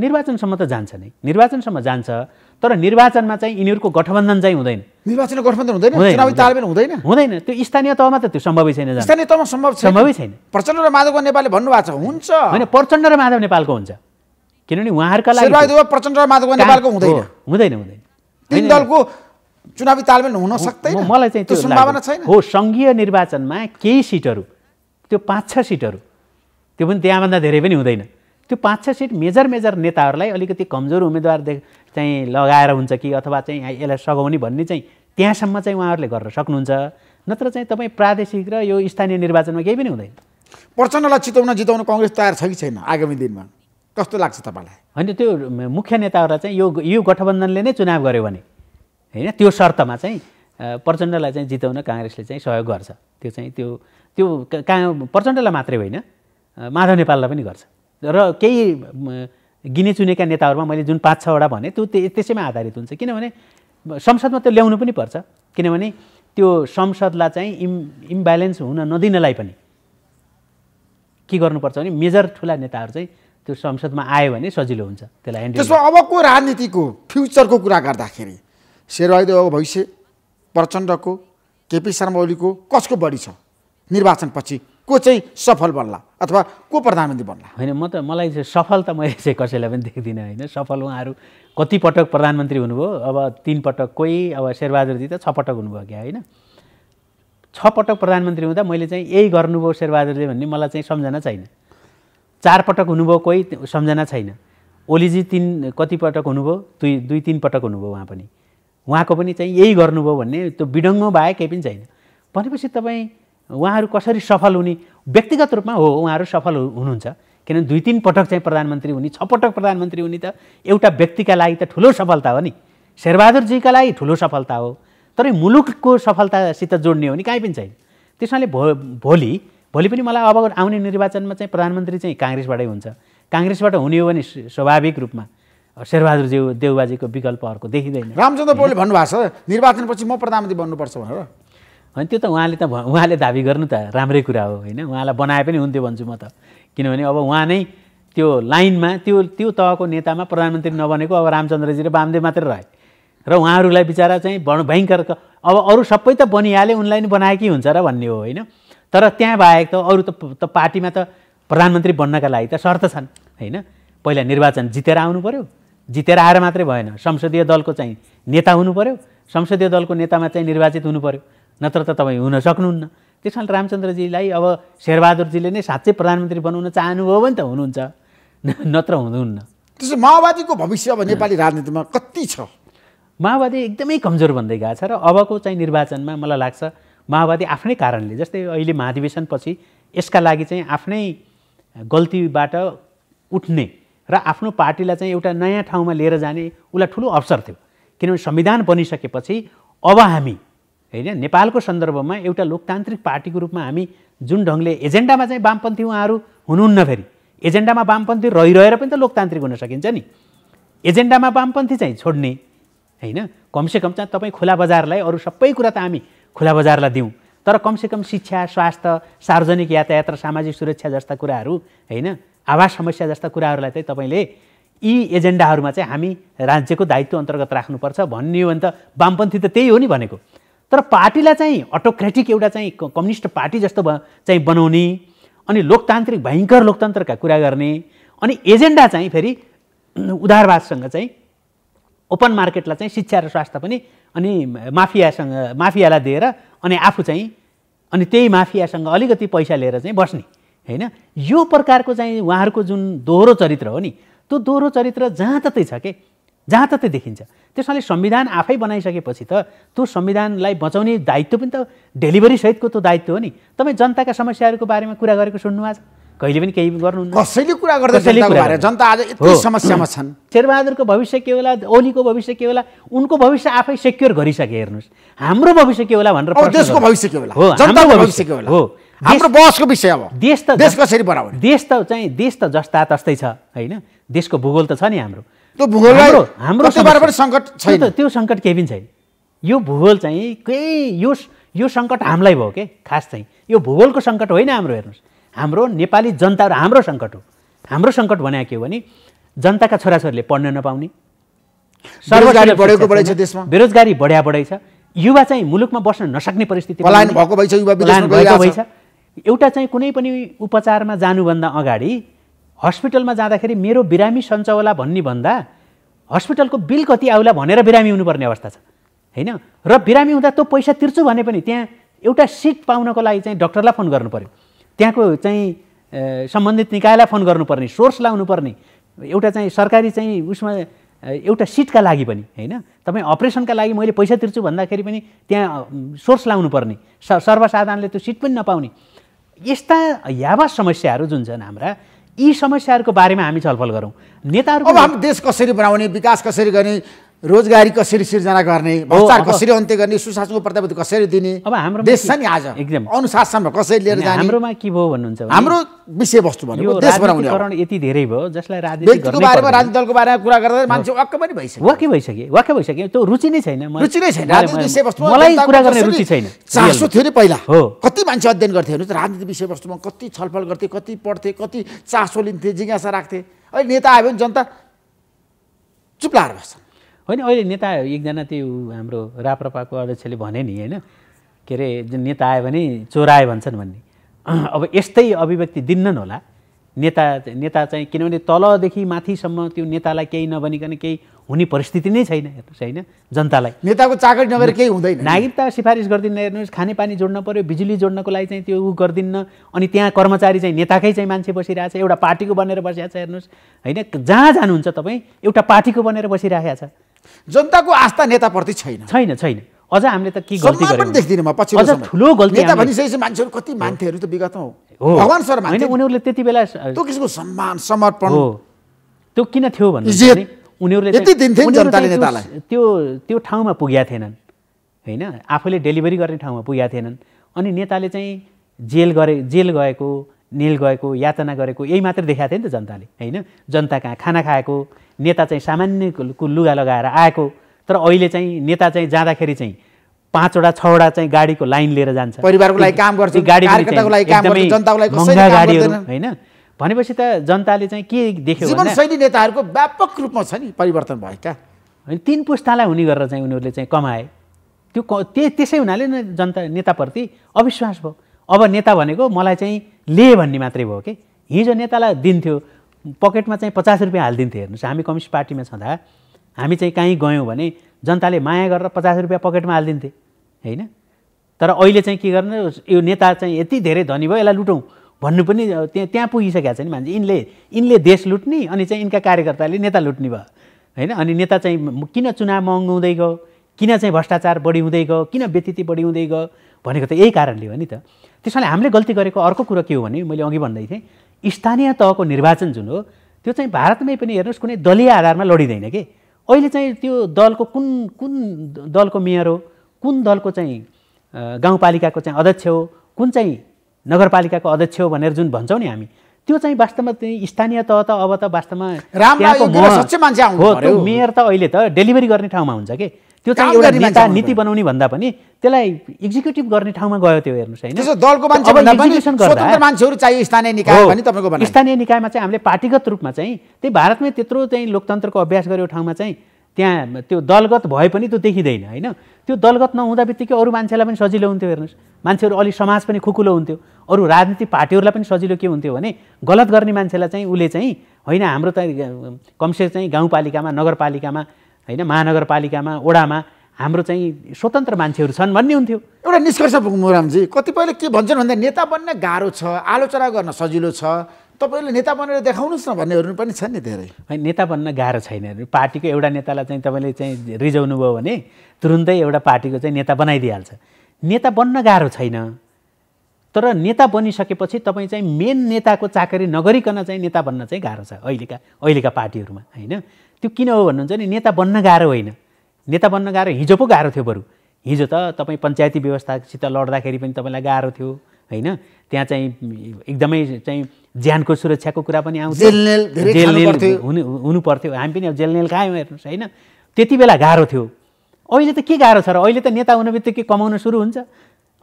निर्वाचनसम्म त जान्छ नै निर्वाचनसम्म जान्छ तर निर्वाचनमा चाहिँ यिनीहरूको गठबन्धन चाहिँ हुँदैन निर्वाचन गठबन्धन हुँदैन चुनावी तालमेल हुँदैन हुँदैन त्यो स्थानीय तहमा त त्यो सम्भवै छैन स्थानीय तहमा सम्भव सम्भवै छैन प्रचण्ड र माधव नेपालले भन्नुभएको छ हुन्छ होइन प्रचण्ड र माधव नेपालको हुन्छ किनभने उहाँहरूका लागि प्रचण्ड र माधव नेपालको हुँदैन हुँदैन हुँदैन दलको चुनावी तालमेल हुन सक्दैन मलाई चाहिँ त्यो सम्भावना छैन हो सङ्घीय निर्वाचनमा केही सिटहरू त्यो पाँच छ सिटहरू त्यो पनि त्यहाँभन्दा धेरै पनि हुँदैन त्यो पाँच छ सिट मेजर मेजर नेताहरूलाई अलिकति कमजोर उम्मेदवार चाहिँ लगाएर हुन्छ कि अथवा चाहिँ यसलाई सघाउने भन्ने चाहिँ त्यहाँसम्म चाहिँ उहाँहरूले गर्न सक्नुहुन्छ नत्र चाहिँ तपाईँ प्रादेशिक र यो स्थानीय निर्वाचनमा केही पनि हुँदैन प्रचण्डलाई चिताउन जिताउन कङ्ग्रेस तयार छ कि छैन आगामी दिनमा कस्तो लाग्छ तपाईँलाई होइन त्यो मुख्य नेताहरूलाई चाहिँ यो यो गठबन्धनले नै चुनाव गर्यो भने होइन त्यो शर्तमा चाहिँ प्रचण्डलाई चाहिँ जिताउन काङ्ग्रेसले चाहिँ सहयोग गर्छ त्यो चाहिँ त्यो त्यो का प्रचण्डलाई मात्रै होइन माधव नेपाललाई पनि गर्छ र केही गिने चुनेका नेताहरूमा मैले जुन पाँच छवटा भने त्यो त्यसैमा आधारित हुन्छ किनभने संसदमा त्यो ल्याउनु पनि पर्छ किनभने त्यो संसदलाई चाहिँ इम् इम्ब्यालेन्स हुन नदिनलाई पनि के गर्नुपर्छ भने मेजर ठुला नेताहरू चाहिँ त्यो संसदमा आयो भने सजिलो हुन्छ त्यसलाई त्यसमा अबको राजनीतिको फ्युचरको कुरा गर्दाखेरि शेरबहादुर भविष्य प्रचण्डको केपी शर्मा ओलीको कसको बढी छ निर्वाचनपछि को चाहिँ सफल बन्ला अथवा को प्रधानमन्त्री बन्ला होइन म त मलाई चाहिँ सफल त मैले चाहिँ कसैलाई पनि देख्दिनँ होइन सफल उहाँहरू कतिपटक प्रधानमन्त्री हुनुभयो अब तिन पटक कोही अब शेरबहादुरजी त छ पटक हुनुभयो क्या होइन छ पटक प्रधानमन्त्री हुँदा मैले चाहिँ यही गर्नुभयो शेरबहादुरले भन्ने मलाई चाहिँ सम्झना छैन चार पटक हुनुभयो कोही सम्झना छैन ओलीजी तिन कतिपटक हुनुभयो दुई दुई तिन पटक हुनुभयो उहाँ पनि उहाँको पनि चाहिँ यही गर्नुभयो भन्ने त्यो विडङ्गो भए केही पनि छैन भनेपछि तपाईँ उहाँहरू कसरी सफल हुने व्यक्तिगत रूपमा हो उहाँहरू सफल हुनुहुन्छ किनभने दुई तिन पटक चाहिँ प्रधानमन्त्री हुने छ पटक प्रधानमन्त्री हुने त एउटा व्यक्तिका लागि त ठुलो सफलता हो नि शेरबहादुरजीका लागि ठुलो सफलता हो तर मुलुकको सफलतासित जोड्ने हो नि काहीँ पनि छैन त्यसैले भो भोलि भोलि पनि मलाई अब आउने निर्वाचनमा चाहिँ प्रधानमन्त्री चाहिँ काङ्ग्रेसबाटै हुन्छ काङ्ग्रेसबाट हुने हो भने स्वाभाविक रूपमा शेरबहादुरज्यू देउबाजीको विकल्पहरूको देखिँदैन रामचन्द्र पौडेलले भन्नुभएको छ निर्वाचनपछि म प्रधानमन्त्री बन्नुपर्छ भनेर होइन त्यो त उहाँले त उहाँले दाबी गर्नु त राम्रै कुरा हो होइन उहाँलाई बनाए पनि हुन्थ्यो भन्छु म त किनभने अब उहाँ नै त्यो लाइनमा त्यो त्यो तहको नेतामा प्रधानमन्त्री नबनेको अब रामचन्द्रजी र वामदेव मात्रै रहे र उहाँहरूलाई बिचरा चाहिँ भयङ्कर अब अरू सबै त बनिहाले उनलाई नि बनाएकै हुन्छ र भन्ने हो होइन तर त्यहाँ बाहेक त अरू त पार्टीमा त प्रधानमन्त्री बन्नका लागि त शर्त छन् होइन पहिला निर्वाचन जितेर आउनु पऱ्यो जितेर आएर मात्रै भएन संसदीय दलको चाहिँ नेता हुनु पऱ्यो संसदीय दलको नेतामा चाहिँ निर्वाचित हुनु पऱ्यो नत्र त तपाईँ हुन सक्नुहुन्न त्यस कारण रामचन्द्रजीलाई अब शेरबहादुरजीले नै साँच्चै प्रधानमन्त्री बनाउन चाहनुभयो भने त हुनुहुन्छ नत्र हुनुहुन्न त्यसो माओवादीको भविष्य अब नेपाली राजनीतिमा कति छ माओवादी एकदमै कमजोर भन्दै गएको छ र अबको चाहिँ निर्वाचनमा मलाई लाग्छ माओवादी आफ्नै कारणले जस्तै अहिले महाधिवेशनपछि यसका लागि चाहिँ आफ्नै गल्तीबाट उठ्ने र आफ्नो पार्टीलाई चाहिँ एउटा नयाँ ठाउँमा लिएर जाने उसलाई ठुलो अवसर थियो किनभने संविधान बनिसकेपछि अब हामी होइन नेपालको सन्दर्भमा एउटा लोकतान्त्रिक पार्टीको रूपमा हामी जुन ढङ्गले एजेन्डामा चाहिँ वामपन्थी उहाँहरू हुनुहुन्न फेरि एजेन्डामा वामपन्थी रहिरहेर पनि त लोकतान्त्रिक हुन सकिन्छ नि एजेन्डामा वामपन्थी चाहिँ छोड्ने होइन कमसेकम चाहिँ तपाईँ खुला बजारलाई अरू सबै कुरा त हामी खुला बजारलाई दिउँ तर कमसेकम शिक्षा स्वास्थ्य सार्वजनिक यातायात र सामाजिक सुरक्षा जस्ता कुराहरू होइन आवास समस्या जस्ता कुराहरूलाई चाहिँ तपाईँले यी एजेन्डाहरूमा चाहिँ हामी राज्यको दायित्व अन्तर्गत राख्नुपर्छ भन्ने हो भने त वामपन्थी त त्यही हो नि भनेको तर पार्टीलाई चाहिँ अटोक्रेटिक एउटा चाहिँ कम्युनिस्ट पार्टी जस्तो चाहिँ बनाउने अनि लोकतान्त्रिक भयङ्कर लोकतन्त्रका कुरा गर्ने अनि एजेन्डा चाहिँ फेरि (clears throat) उदारवादसँग चाहिँ ओपन मार्केटलाई चाहिँ शिक्षा र स्वास्थ्य पनि अनि माफियासँग माफियालाई दिएर अनि आफू चाहिँ अनि त्यही माफियासँग अलिकति पैसा लिएर चाहिँ बस्ने होइन यो प्रकारको चाहिँ उहाँहरूको जुन दोहोरो चरित्र हो नि त्यो दोहोरो चरित्र जहाँ ततै छ के जहाँ ततै देखिन्छ कारणले संविधान आफै बनाइसकेपछि त त्यो संविधानलाई बचाउने दायित्व पनि त डेलिभरी सहितको त्यो दायित्व हो नि तपाईँ जनताका समस्याहरूको बारेमा कुरा गरेको सुन्नु आज कहिले पनि केही गर्नु कसैले कुरा गर्दा जनता आज समस्यामा छन् शेरबहादुरको भविष्य के होला ओलीको भविष्य के होला उनको भविष्य आफै सेक्योर गरिसके हेर्नुहोस् हाम्रो भविष्य के होला भनेर देशको भविष्य के होला हो हाम्रो बहसको विषय अब देश त देश कसरी बनाउने देश त चाहिँ देश त जस्ता तस्तै छ होइन देशको भूगोल त छ नि हाम्रो त्यो भूगोल हाम्रो पनि सङ्कट छैन त्यो सङ्कट केही पनि छैन यो भूगोल चाहिँ केही यो यो सङ्कट हामीलाई भयो के खास चाहिँ यो भूगोलको सङ्कट होइन हाम्रो हेर्नुहोस् हाम्रो नेपाली जनता हाम्रो सङ्कट हो हाम्रो सङ्कट भनेको के हो भने जनताका छोराछोरीले पढ्न नपाउने देशमा बेरोजगारी बढ्या बढै छ युवा चाहिँ मुलुकमा बस्न नसक्ने परिस्थिति भएको भइसक्यो एउटा चाहिँ कुनै पनि उपचारमा जानुभन्दा अगाडि हस्पिटलमा जाँदाखेरि मेरो बिरामी सन्च होला भन्ने भन्दा हस्पिटलको बिल कति आउला भनेर बिरामी हुनुपर्ने अवस्था छ होइन र बिरामी हुँदा तँ पैसा तिर्छु भने पनि त्यहाँ एउटा सिट पाउनको लागि चाहिँ डक्टरलाई फोन गर्नु पऱ्यो त्यहाँको चाहिँ सम्बन्धित निकायलाई फोन गर्नुपर्ने सोर्स लाउनुपर्ने एउटा चाहिँ सरकारी चाहिँ उसमा एउटा सिटका लागि पनि होइन तपाईँ अपरेसनका लागि मैले पैसा तिर्छु भन्दाखेरि पनि त्यहाँ सोर्स लाउनुपर्ने स सर्वसाधारणले त्यो सिट पनि नपाउने यस्ता यावा समस्याहरू जुन छन् हाम्रा यी समस्याहरूको बारेमा हामी छलफल गरौँ नेताहरू अब हामी देश कसरी बनाउने विकास कसरी गर्ने रोजगारी कसरी सिर्जना गर्ने भ्रष्टाचार कसरी अन्त्य गर्ने सुशासनको प्रत्याभूति कसरी दिने अब हाम्रो देश छ नि आज एकदम अनुशासनमा कसरी लिएर जाने हाम्रोमा के भयो भन्नुहुन्छ हाम्रो विषयवस्तु भनेको देश बनाउने यति धेरै भयो जसलाई राजनीतिको बारेमा राजनीति दलको बारेमा कुरा गर्दा मान्छे वाक्क पनि भइसक्यो वाक्कै भइसक्यो वाक्कै भइसक्यो त्यो रुचि नै छैन रुचि नै छैन राजनीति विषयवस्तु मलाई कुरा गर्ने रुचि छैन चासो थियो नि पहिला हो कति मान्छे अध्ययन गर्थे हेर्नुहोस् राजनीति विषयवस्तुमा कति छलफल गर्थे कति पढ्थे कति चासो लिन्थे जिज्ञासा राख्थे अहिले नेता आयो भने जनता चुप बस्छन् होइन अहिले नेता एकजना त्यो हाम्रो राप्रपाको अध्यक्षले भने नि होइन के अरे जुन नेता आयो भने चोरायो भन्छन् भन्ने (clears throat) अब यस्तै अभिव्यक्ति दिन्नन् होला नेता नेता चाहिँ किनभने तलदेखि माथिसम्म त्यो नेतालाई केही नबनिकन केही हुने परिस्थिति नै छैन हेर्नुहोस् होइन जनतालाई नेताको चाकर नगरेर केही हुँदैन नागरिकता सिफारिस गरिदिन्न हेर्नुहोस् खानेपानी जोड्न पऱ्यो बिजुली जोड्नको लागि चाहिँ त्यो ऊ गरिदिन्न अनि त्यहाँ कर्मचारी चाहिँ नेताकै चाहिँ मान्छे बसिरहेको छ एउटा पार्टीको बनेर बसिरहेको छ हेर्नुहोस् होइन जहाँ जानुहुन्छ तपाईँ एउटा पार्टीको बनेर बसिरहेको छ जनताको आस्था नेताप्रति छैन छैन छैन अझ हामीले त के गल्ती पनि देख्दिनँ म पछि अझ ठुलो गल्ती नेता भनिसकेपछि मान्छेहरू कति मान्थेहरू त विगतमा हो भगवान् सर मान्थे उनीहरूले त्यति बेला त्यो किसिमको सम्मान समर्पण त्यो किन थियो भन्नु उनीहरूले यति दिन्थे जनताले नेतालाई त्यो त्यो ठाउँमा पुगेका थिएनन् होइन आफूले डेलिभरी गर्ने ठाउँमा पुगेका थिएनन् अनि नेताले चाहिँ जेल गरे जेल गएको निल गएको यातना गरेको यही मात्र देखाएको थियो नि त जनताले होइन जनता कहाँ खाना खाएको नेता चाहिँ सामान्यको लुगा लगाएर आएको तर अहिले चाहिँ नेता चाहिँ जाँदाखेरि चाहिँ पाँचवटा छवटा चाहिँ गाडीको लाइन लिएर जान्छ परिवारको लागि काम गर्छ गाडी गाडीहरू होइन भनेपछि त जनताले चाहिँ के देख्यो जीवनशैली नेताहरूको व्यापक रूपमा छ नि परिवर्तन भएका होइन तिन पुस्तालाई हुने गरेर चाहिँ उनीहरूले चाहिँ कमाए त्यो त्यसै हुनाले जनता नेताप्रति अविश्वास भयो अब नेता भनेको मलाई चाहिँ ले भन्ने मात्रै भयो कि हिजो नेतालाई दिन्थ्यो पकेटमा चाहिँ पचास रुपियाँ हालिदिन्थे हेर्नुहोस् हामी कम्युनिस्ट पार्टीमा छँदा हामी चाहिँ कहीँ गयौँ भने जनताले माया गरेर पचास रुपियाँ पकेटमा हालिदिन्थे होइन तर अहिले चाहिँ के गर्ने यो नेता चाहिँ यति धेरै धनी भयो यसलाई लुटौँ भन्नु पनि त्यहाँ त्यहाँ पुगिसकेका छ नि मान्छे यिनले यिनले देश लुट्ने अनि चाहिँ यिनका कार्यकर्ताले नेता लुट्ने भयो होइन अनि नेता चाहिँ किन चुनाव महँगो हुँदै गयो किन चाहिँ भ्रष्टाचार बढी हुँदै गयो किन व्यतिथि बढी हुँदै गयो भनेको त यही कारणले हो नि त त्यसमा हामीले गल्ती गरेको अर्को कुरो के हो भने मैले अघि भन्दै थिएँ स्थानीय तहको निर्वाचन जुन हो त्यो चाहिँ भारतमै पनि हेर्नुहोस् कुनै दलीय आधारमा लडिँदैन कि अहिले चाहिँ त्यो दलको कुन कुन दलको मेयर हो कुन दलको चाहिँ गाउँपालिकाको चाहिँ अध्यक्ष हो कुन चाहिँ नगरपालिकाको अध्यक्ष हो भनेर जुन भन्छौँ नि हामी त्यो चाहिँ वास्तवमा स्थानीय तह त अब त वास्तवमा मेयर त अहिले त डेलिभरी गर्ने ठाउँमा हुन्छ कि त्यो चाहिँ एउटा नेता नीति बनाउने भन्दा पनि त्यसलाई एक्जिक्युटिभ गर्ने ठाउँमा गयो त्यो हेर्नुहोस् होइन दलको मान्छेहरू चाहियो स्थानीय निकाय पनि तपाईँको स्थानीय निकायमा चाहिँ हामीले पार्टीगत रूपमा चाहिँ त्यही भारतमै त्यत्रो चाहिँ लोकतन्त्रको अभ्यास गरेको ठाउँमा चाहिँ त्यहाँ त्यो दलगत भए पनि त्यो देखिँदैन होइन त्यो दलगत नहुँदा बित्तिकै अरू मान्छेलाई पनि सजिलो हुन्थ्यो हेर्नुहोस् मान्छेहरू अलि समाज पनि खुकुलो हुन्थ्यो अरू राजनीतिक पार्टीहरूलाई पनि सजिलो के हुन्थ्यो भने गलत गर्ने मान्छेलाई चाहिँ उसले चाहिँ होइन हाम्रो त कमसे चाहिँ गाउँपालिकामा नगरपालिकामा होइन महानगरपालिकामा ओडामा हाम्रो चाहिँ स्वतन्त्र मान्छेहरू छन् भन्ने हुन्थ्यो एउटा निष्कर्ष पुग्नु रामजी कतिपयले के भन्छन् भन्दा नेता बन्न गाह्रो छ आलोचना गर्न सजिलो छ तपाईँले नेता बनेर देखाउनुहोस् न भन्नेहरू पनि छन् नि धेरै नेता बन्न गाह्रो छैन पार्टीको एउटा नेतालाई चाहिँ तपाईँले चाहिँ रिजाउनु भयो भने तुरुन्तै एउटा पार्टीको चाहिँ नेता बनाइदिइहाल्छ नेता बन्न गाह्रो छैन तर नेता बनिसकेपछि तपाईँ चाहिँ मेन नेताको चाकरी नगरिकन चाहिँ नेता बन्न चाहिँ गाह्रो छ अहिलेका अहिलेका पार्टीहरूमा होइन त्यो किन हो भन्नुहुन्छ भने नेता बन्न गाह्रो होइन नेता बन्न गाह्रो हिजो पो गाह्रो थियो बरु हिजो त तपाईँ पञ्चायती व्यवस्थासित लड्दाखेरि पनि तपाईँलाई गाह्रो थियो होइन त्यहाँ चाहिँ एकदमै चाहिँ ज्यानको सुरक्षाको कुरा पनि आउँछ जेलनेल हुनु पर्थ्यो हामी पनि अब जेलनेल खायौँ हेर्नुहोस् होइन त्यति बेला गाह्रो थियो अहिले त के गाह्रो छ र अहिले त नेता हुने बित्तिकै कमाउन सुरु हुन्छ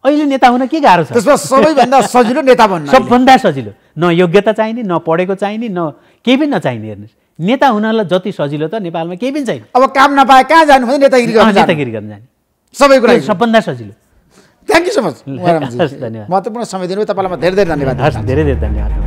अहिले नेता हुन के गाह्रो छ सबैभन्दा सजिलो नेता बन्नु सबभन्दा सजिलो न योग्यता चाहिने न पढेको चाहिने न केही पनि नचाहिने हेर्नुहोस् नेता हुनलाई जति सजिलो त नेपालमा केही पनि छैन अब काम नपाए कहाँ जानु नेतागिरी नेतागिरी गर्न जाने सबै कुरा सबभन्दा सजिलो थ्याङ्क यू सो मच धन्यवाद महत्त्वपूर्ण समय दिनु तपाईँलाई म धेरै धेरै धन्यवाद धेरै धेरै धन्यवाद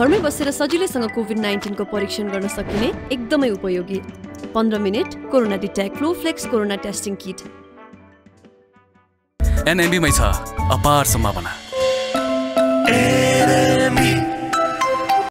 घरमै बसेर सजिलैसँग कोभिड नाइन्टिनको परीक्षण गर्न सकिने एकदमै उपयोगी पन्ध्र minute corona detect Flowflex corona testing kit एनएमबीमै छ अपार सम्भावना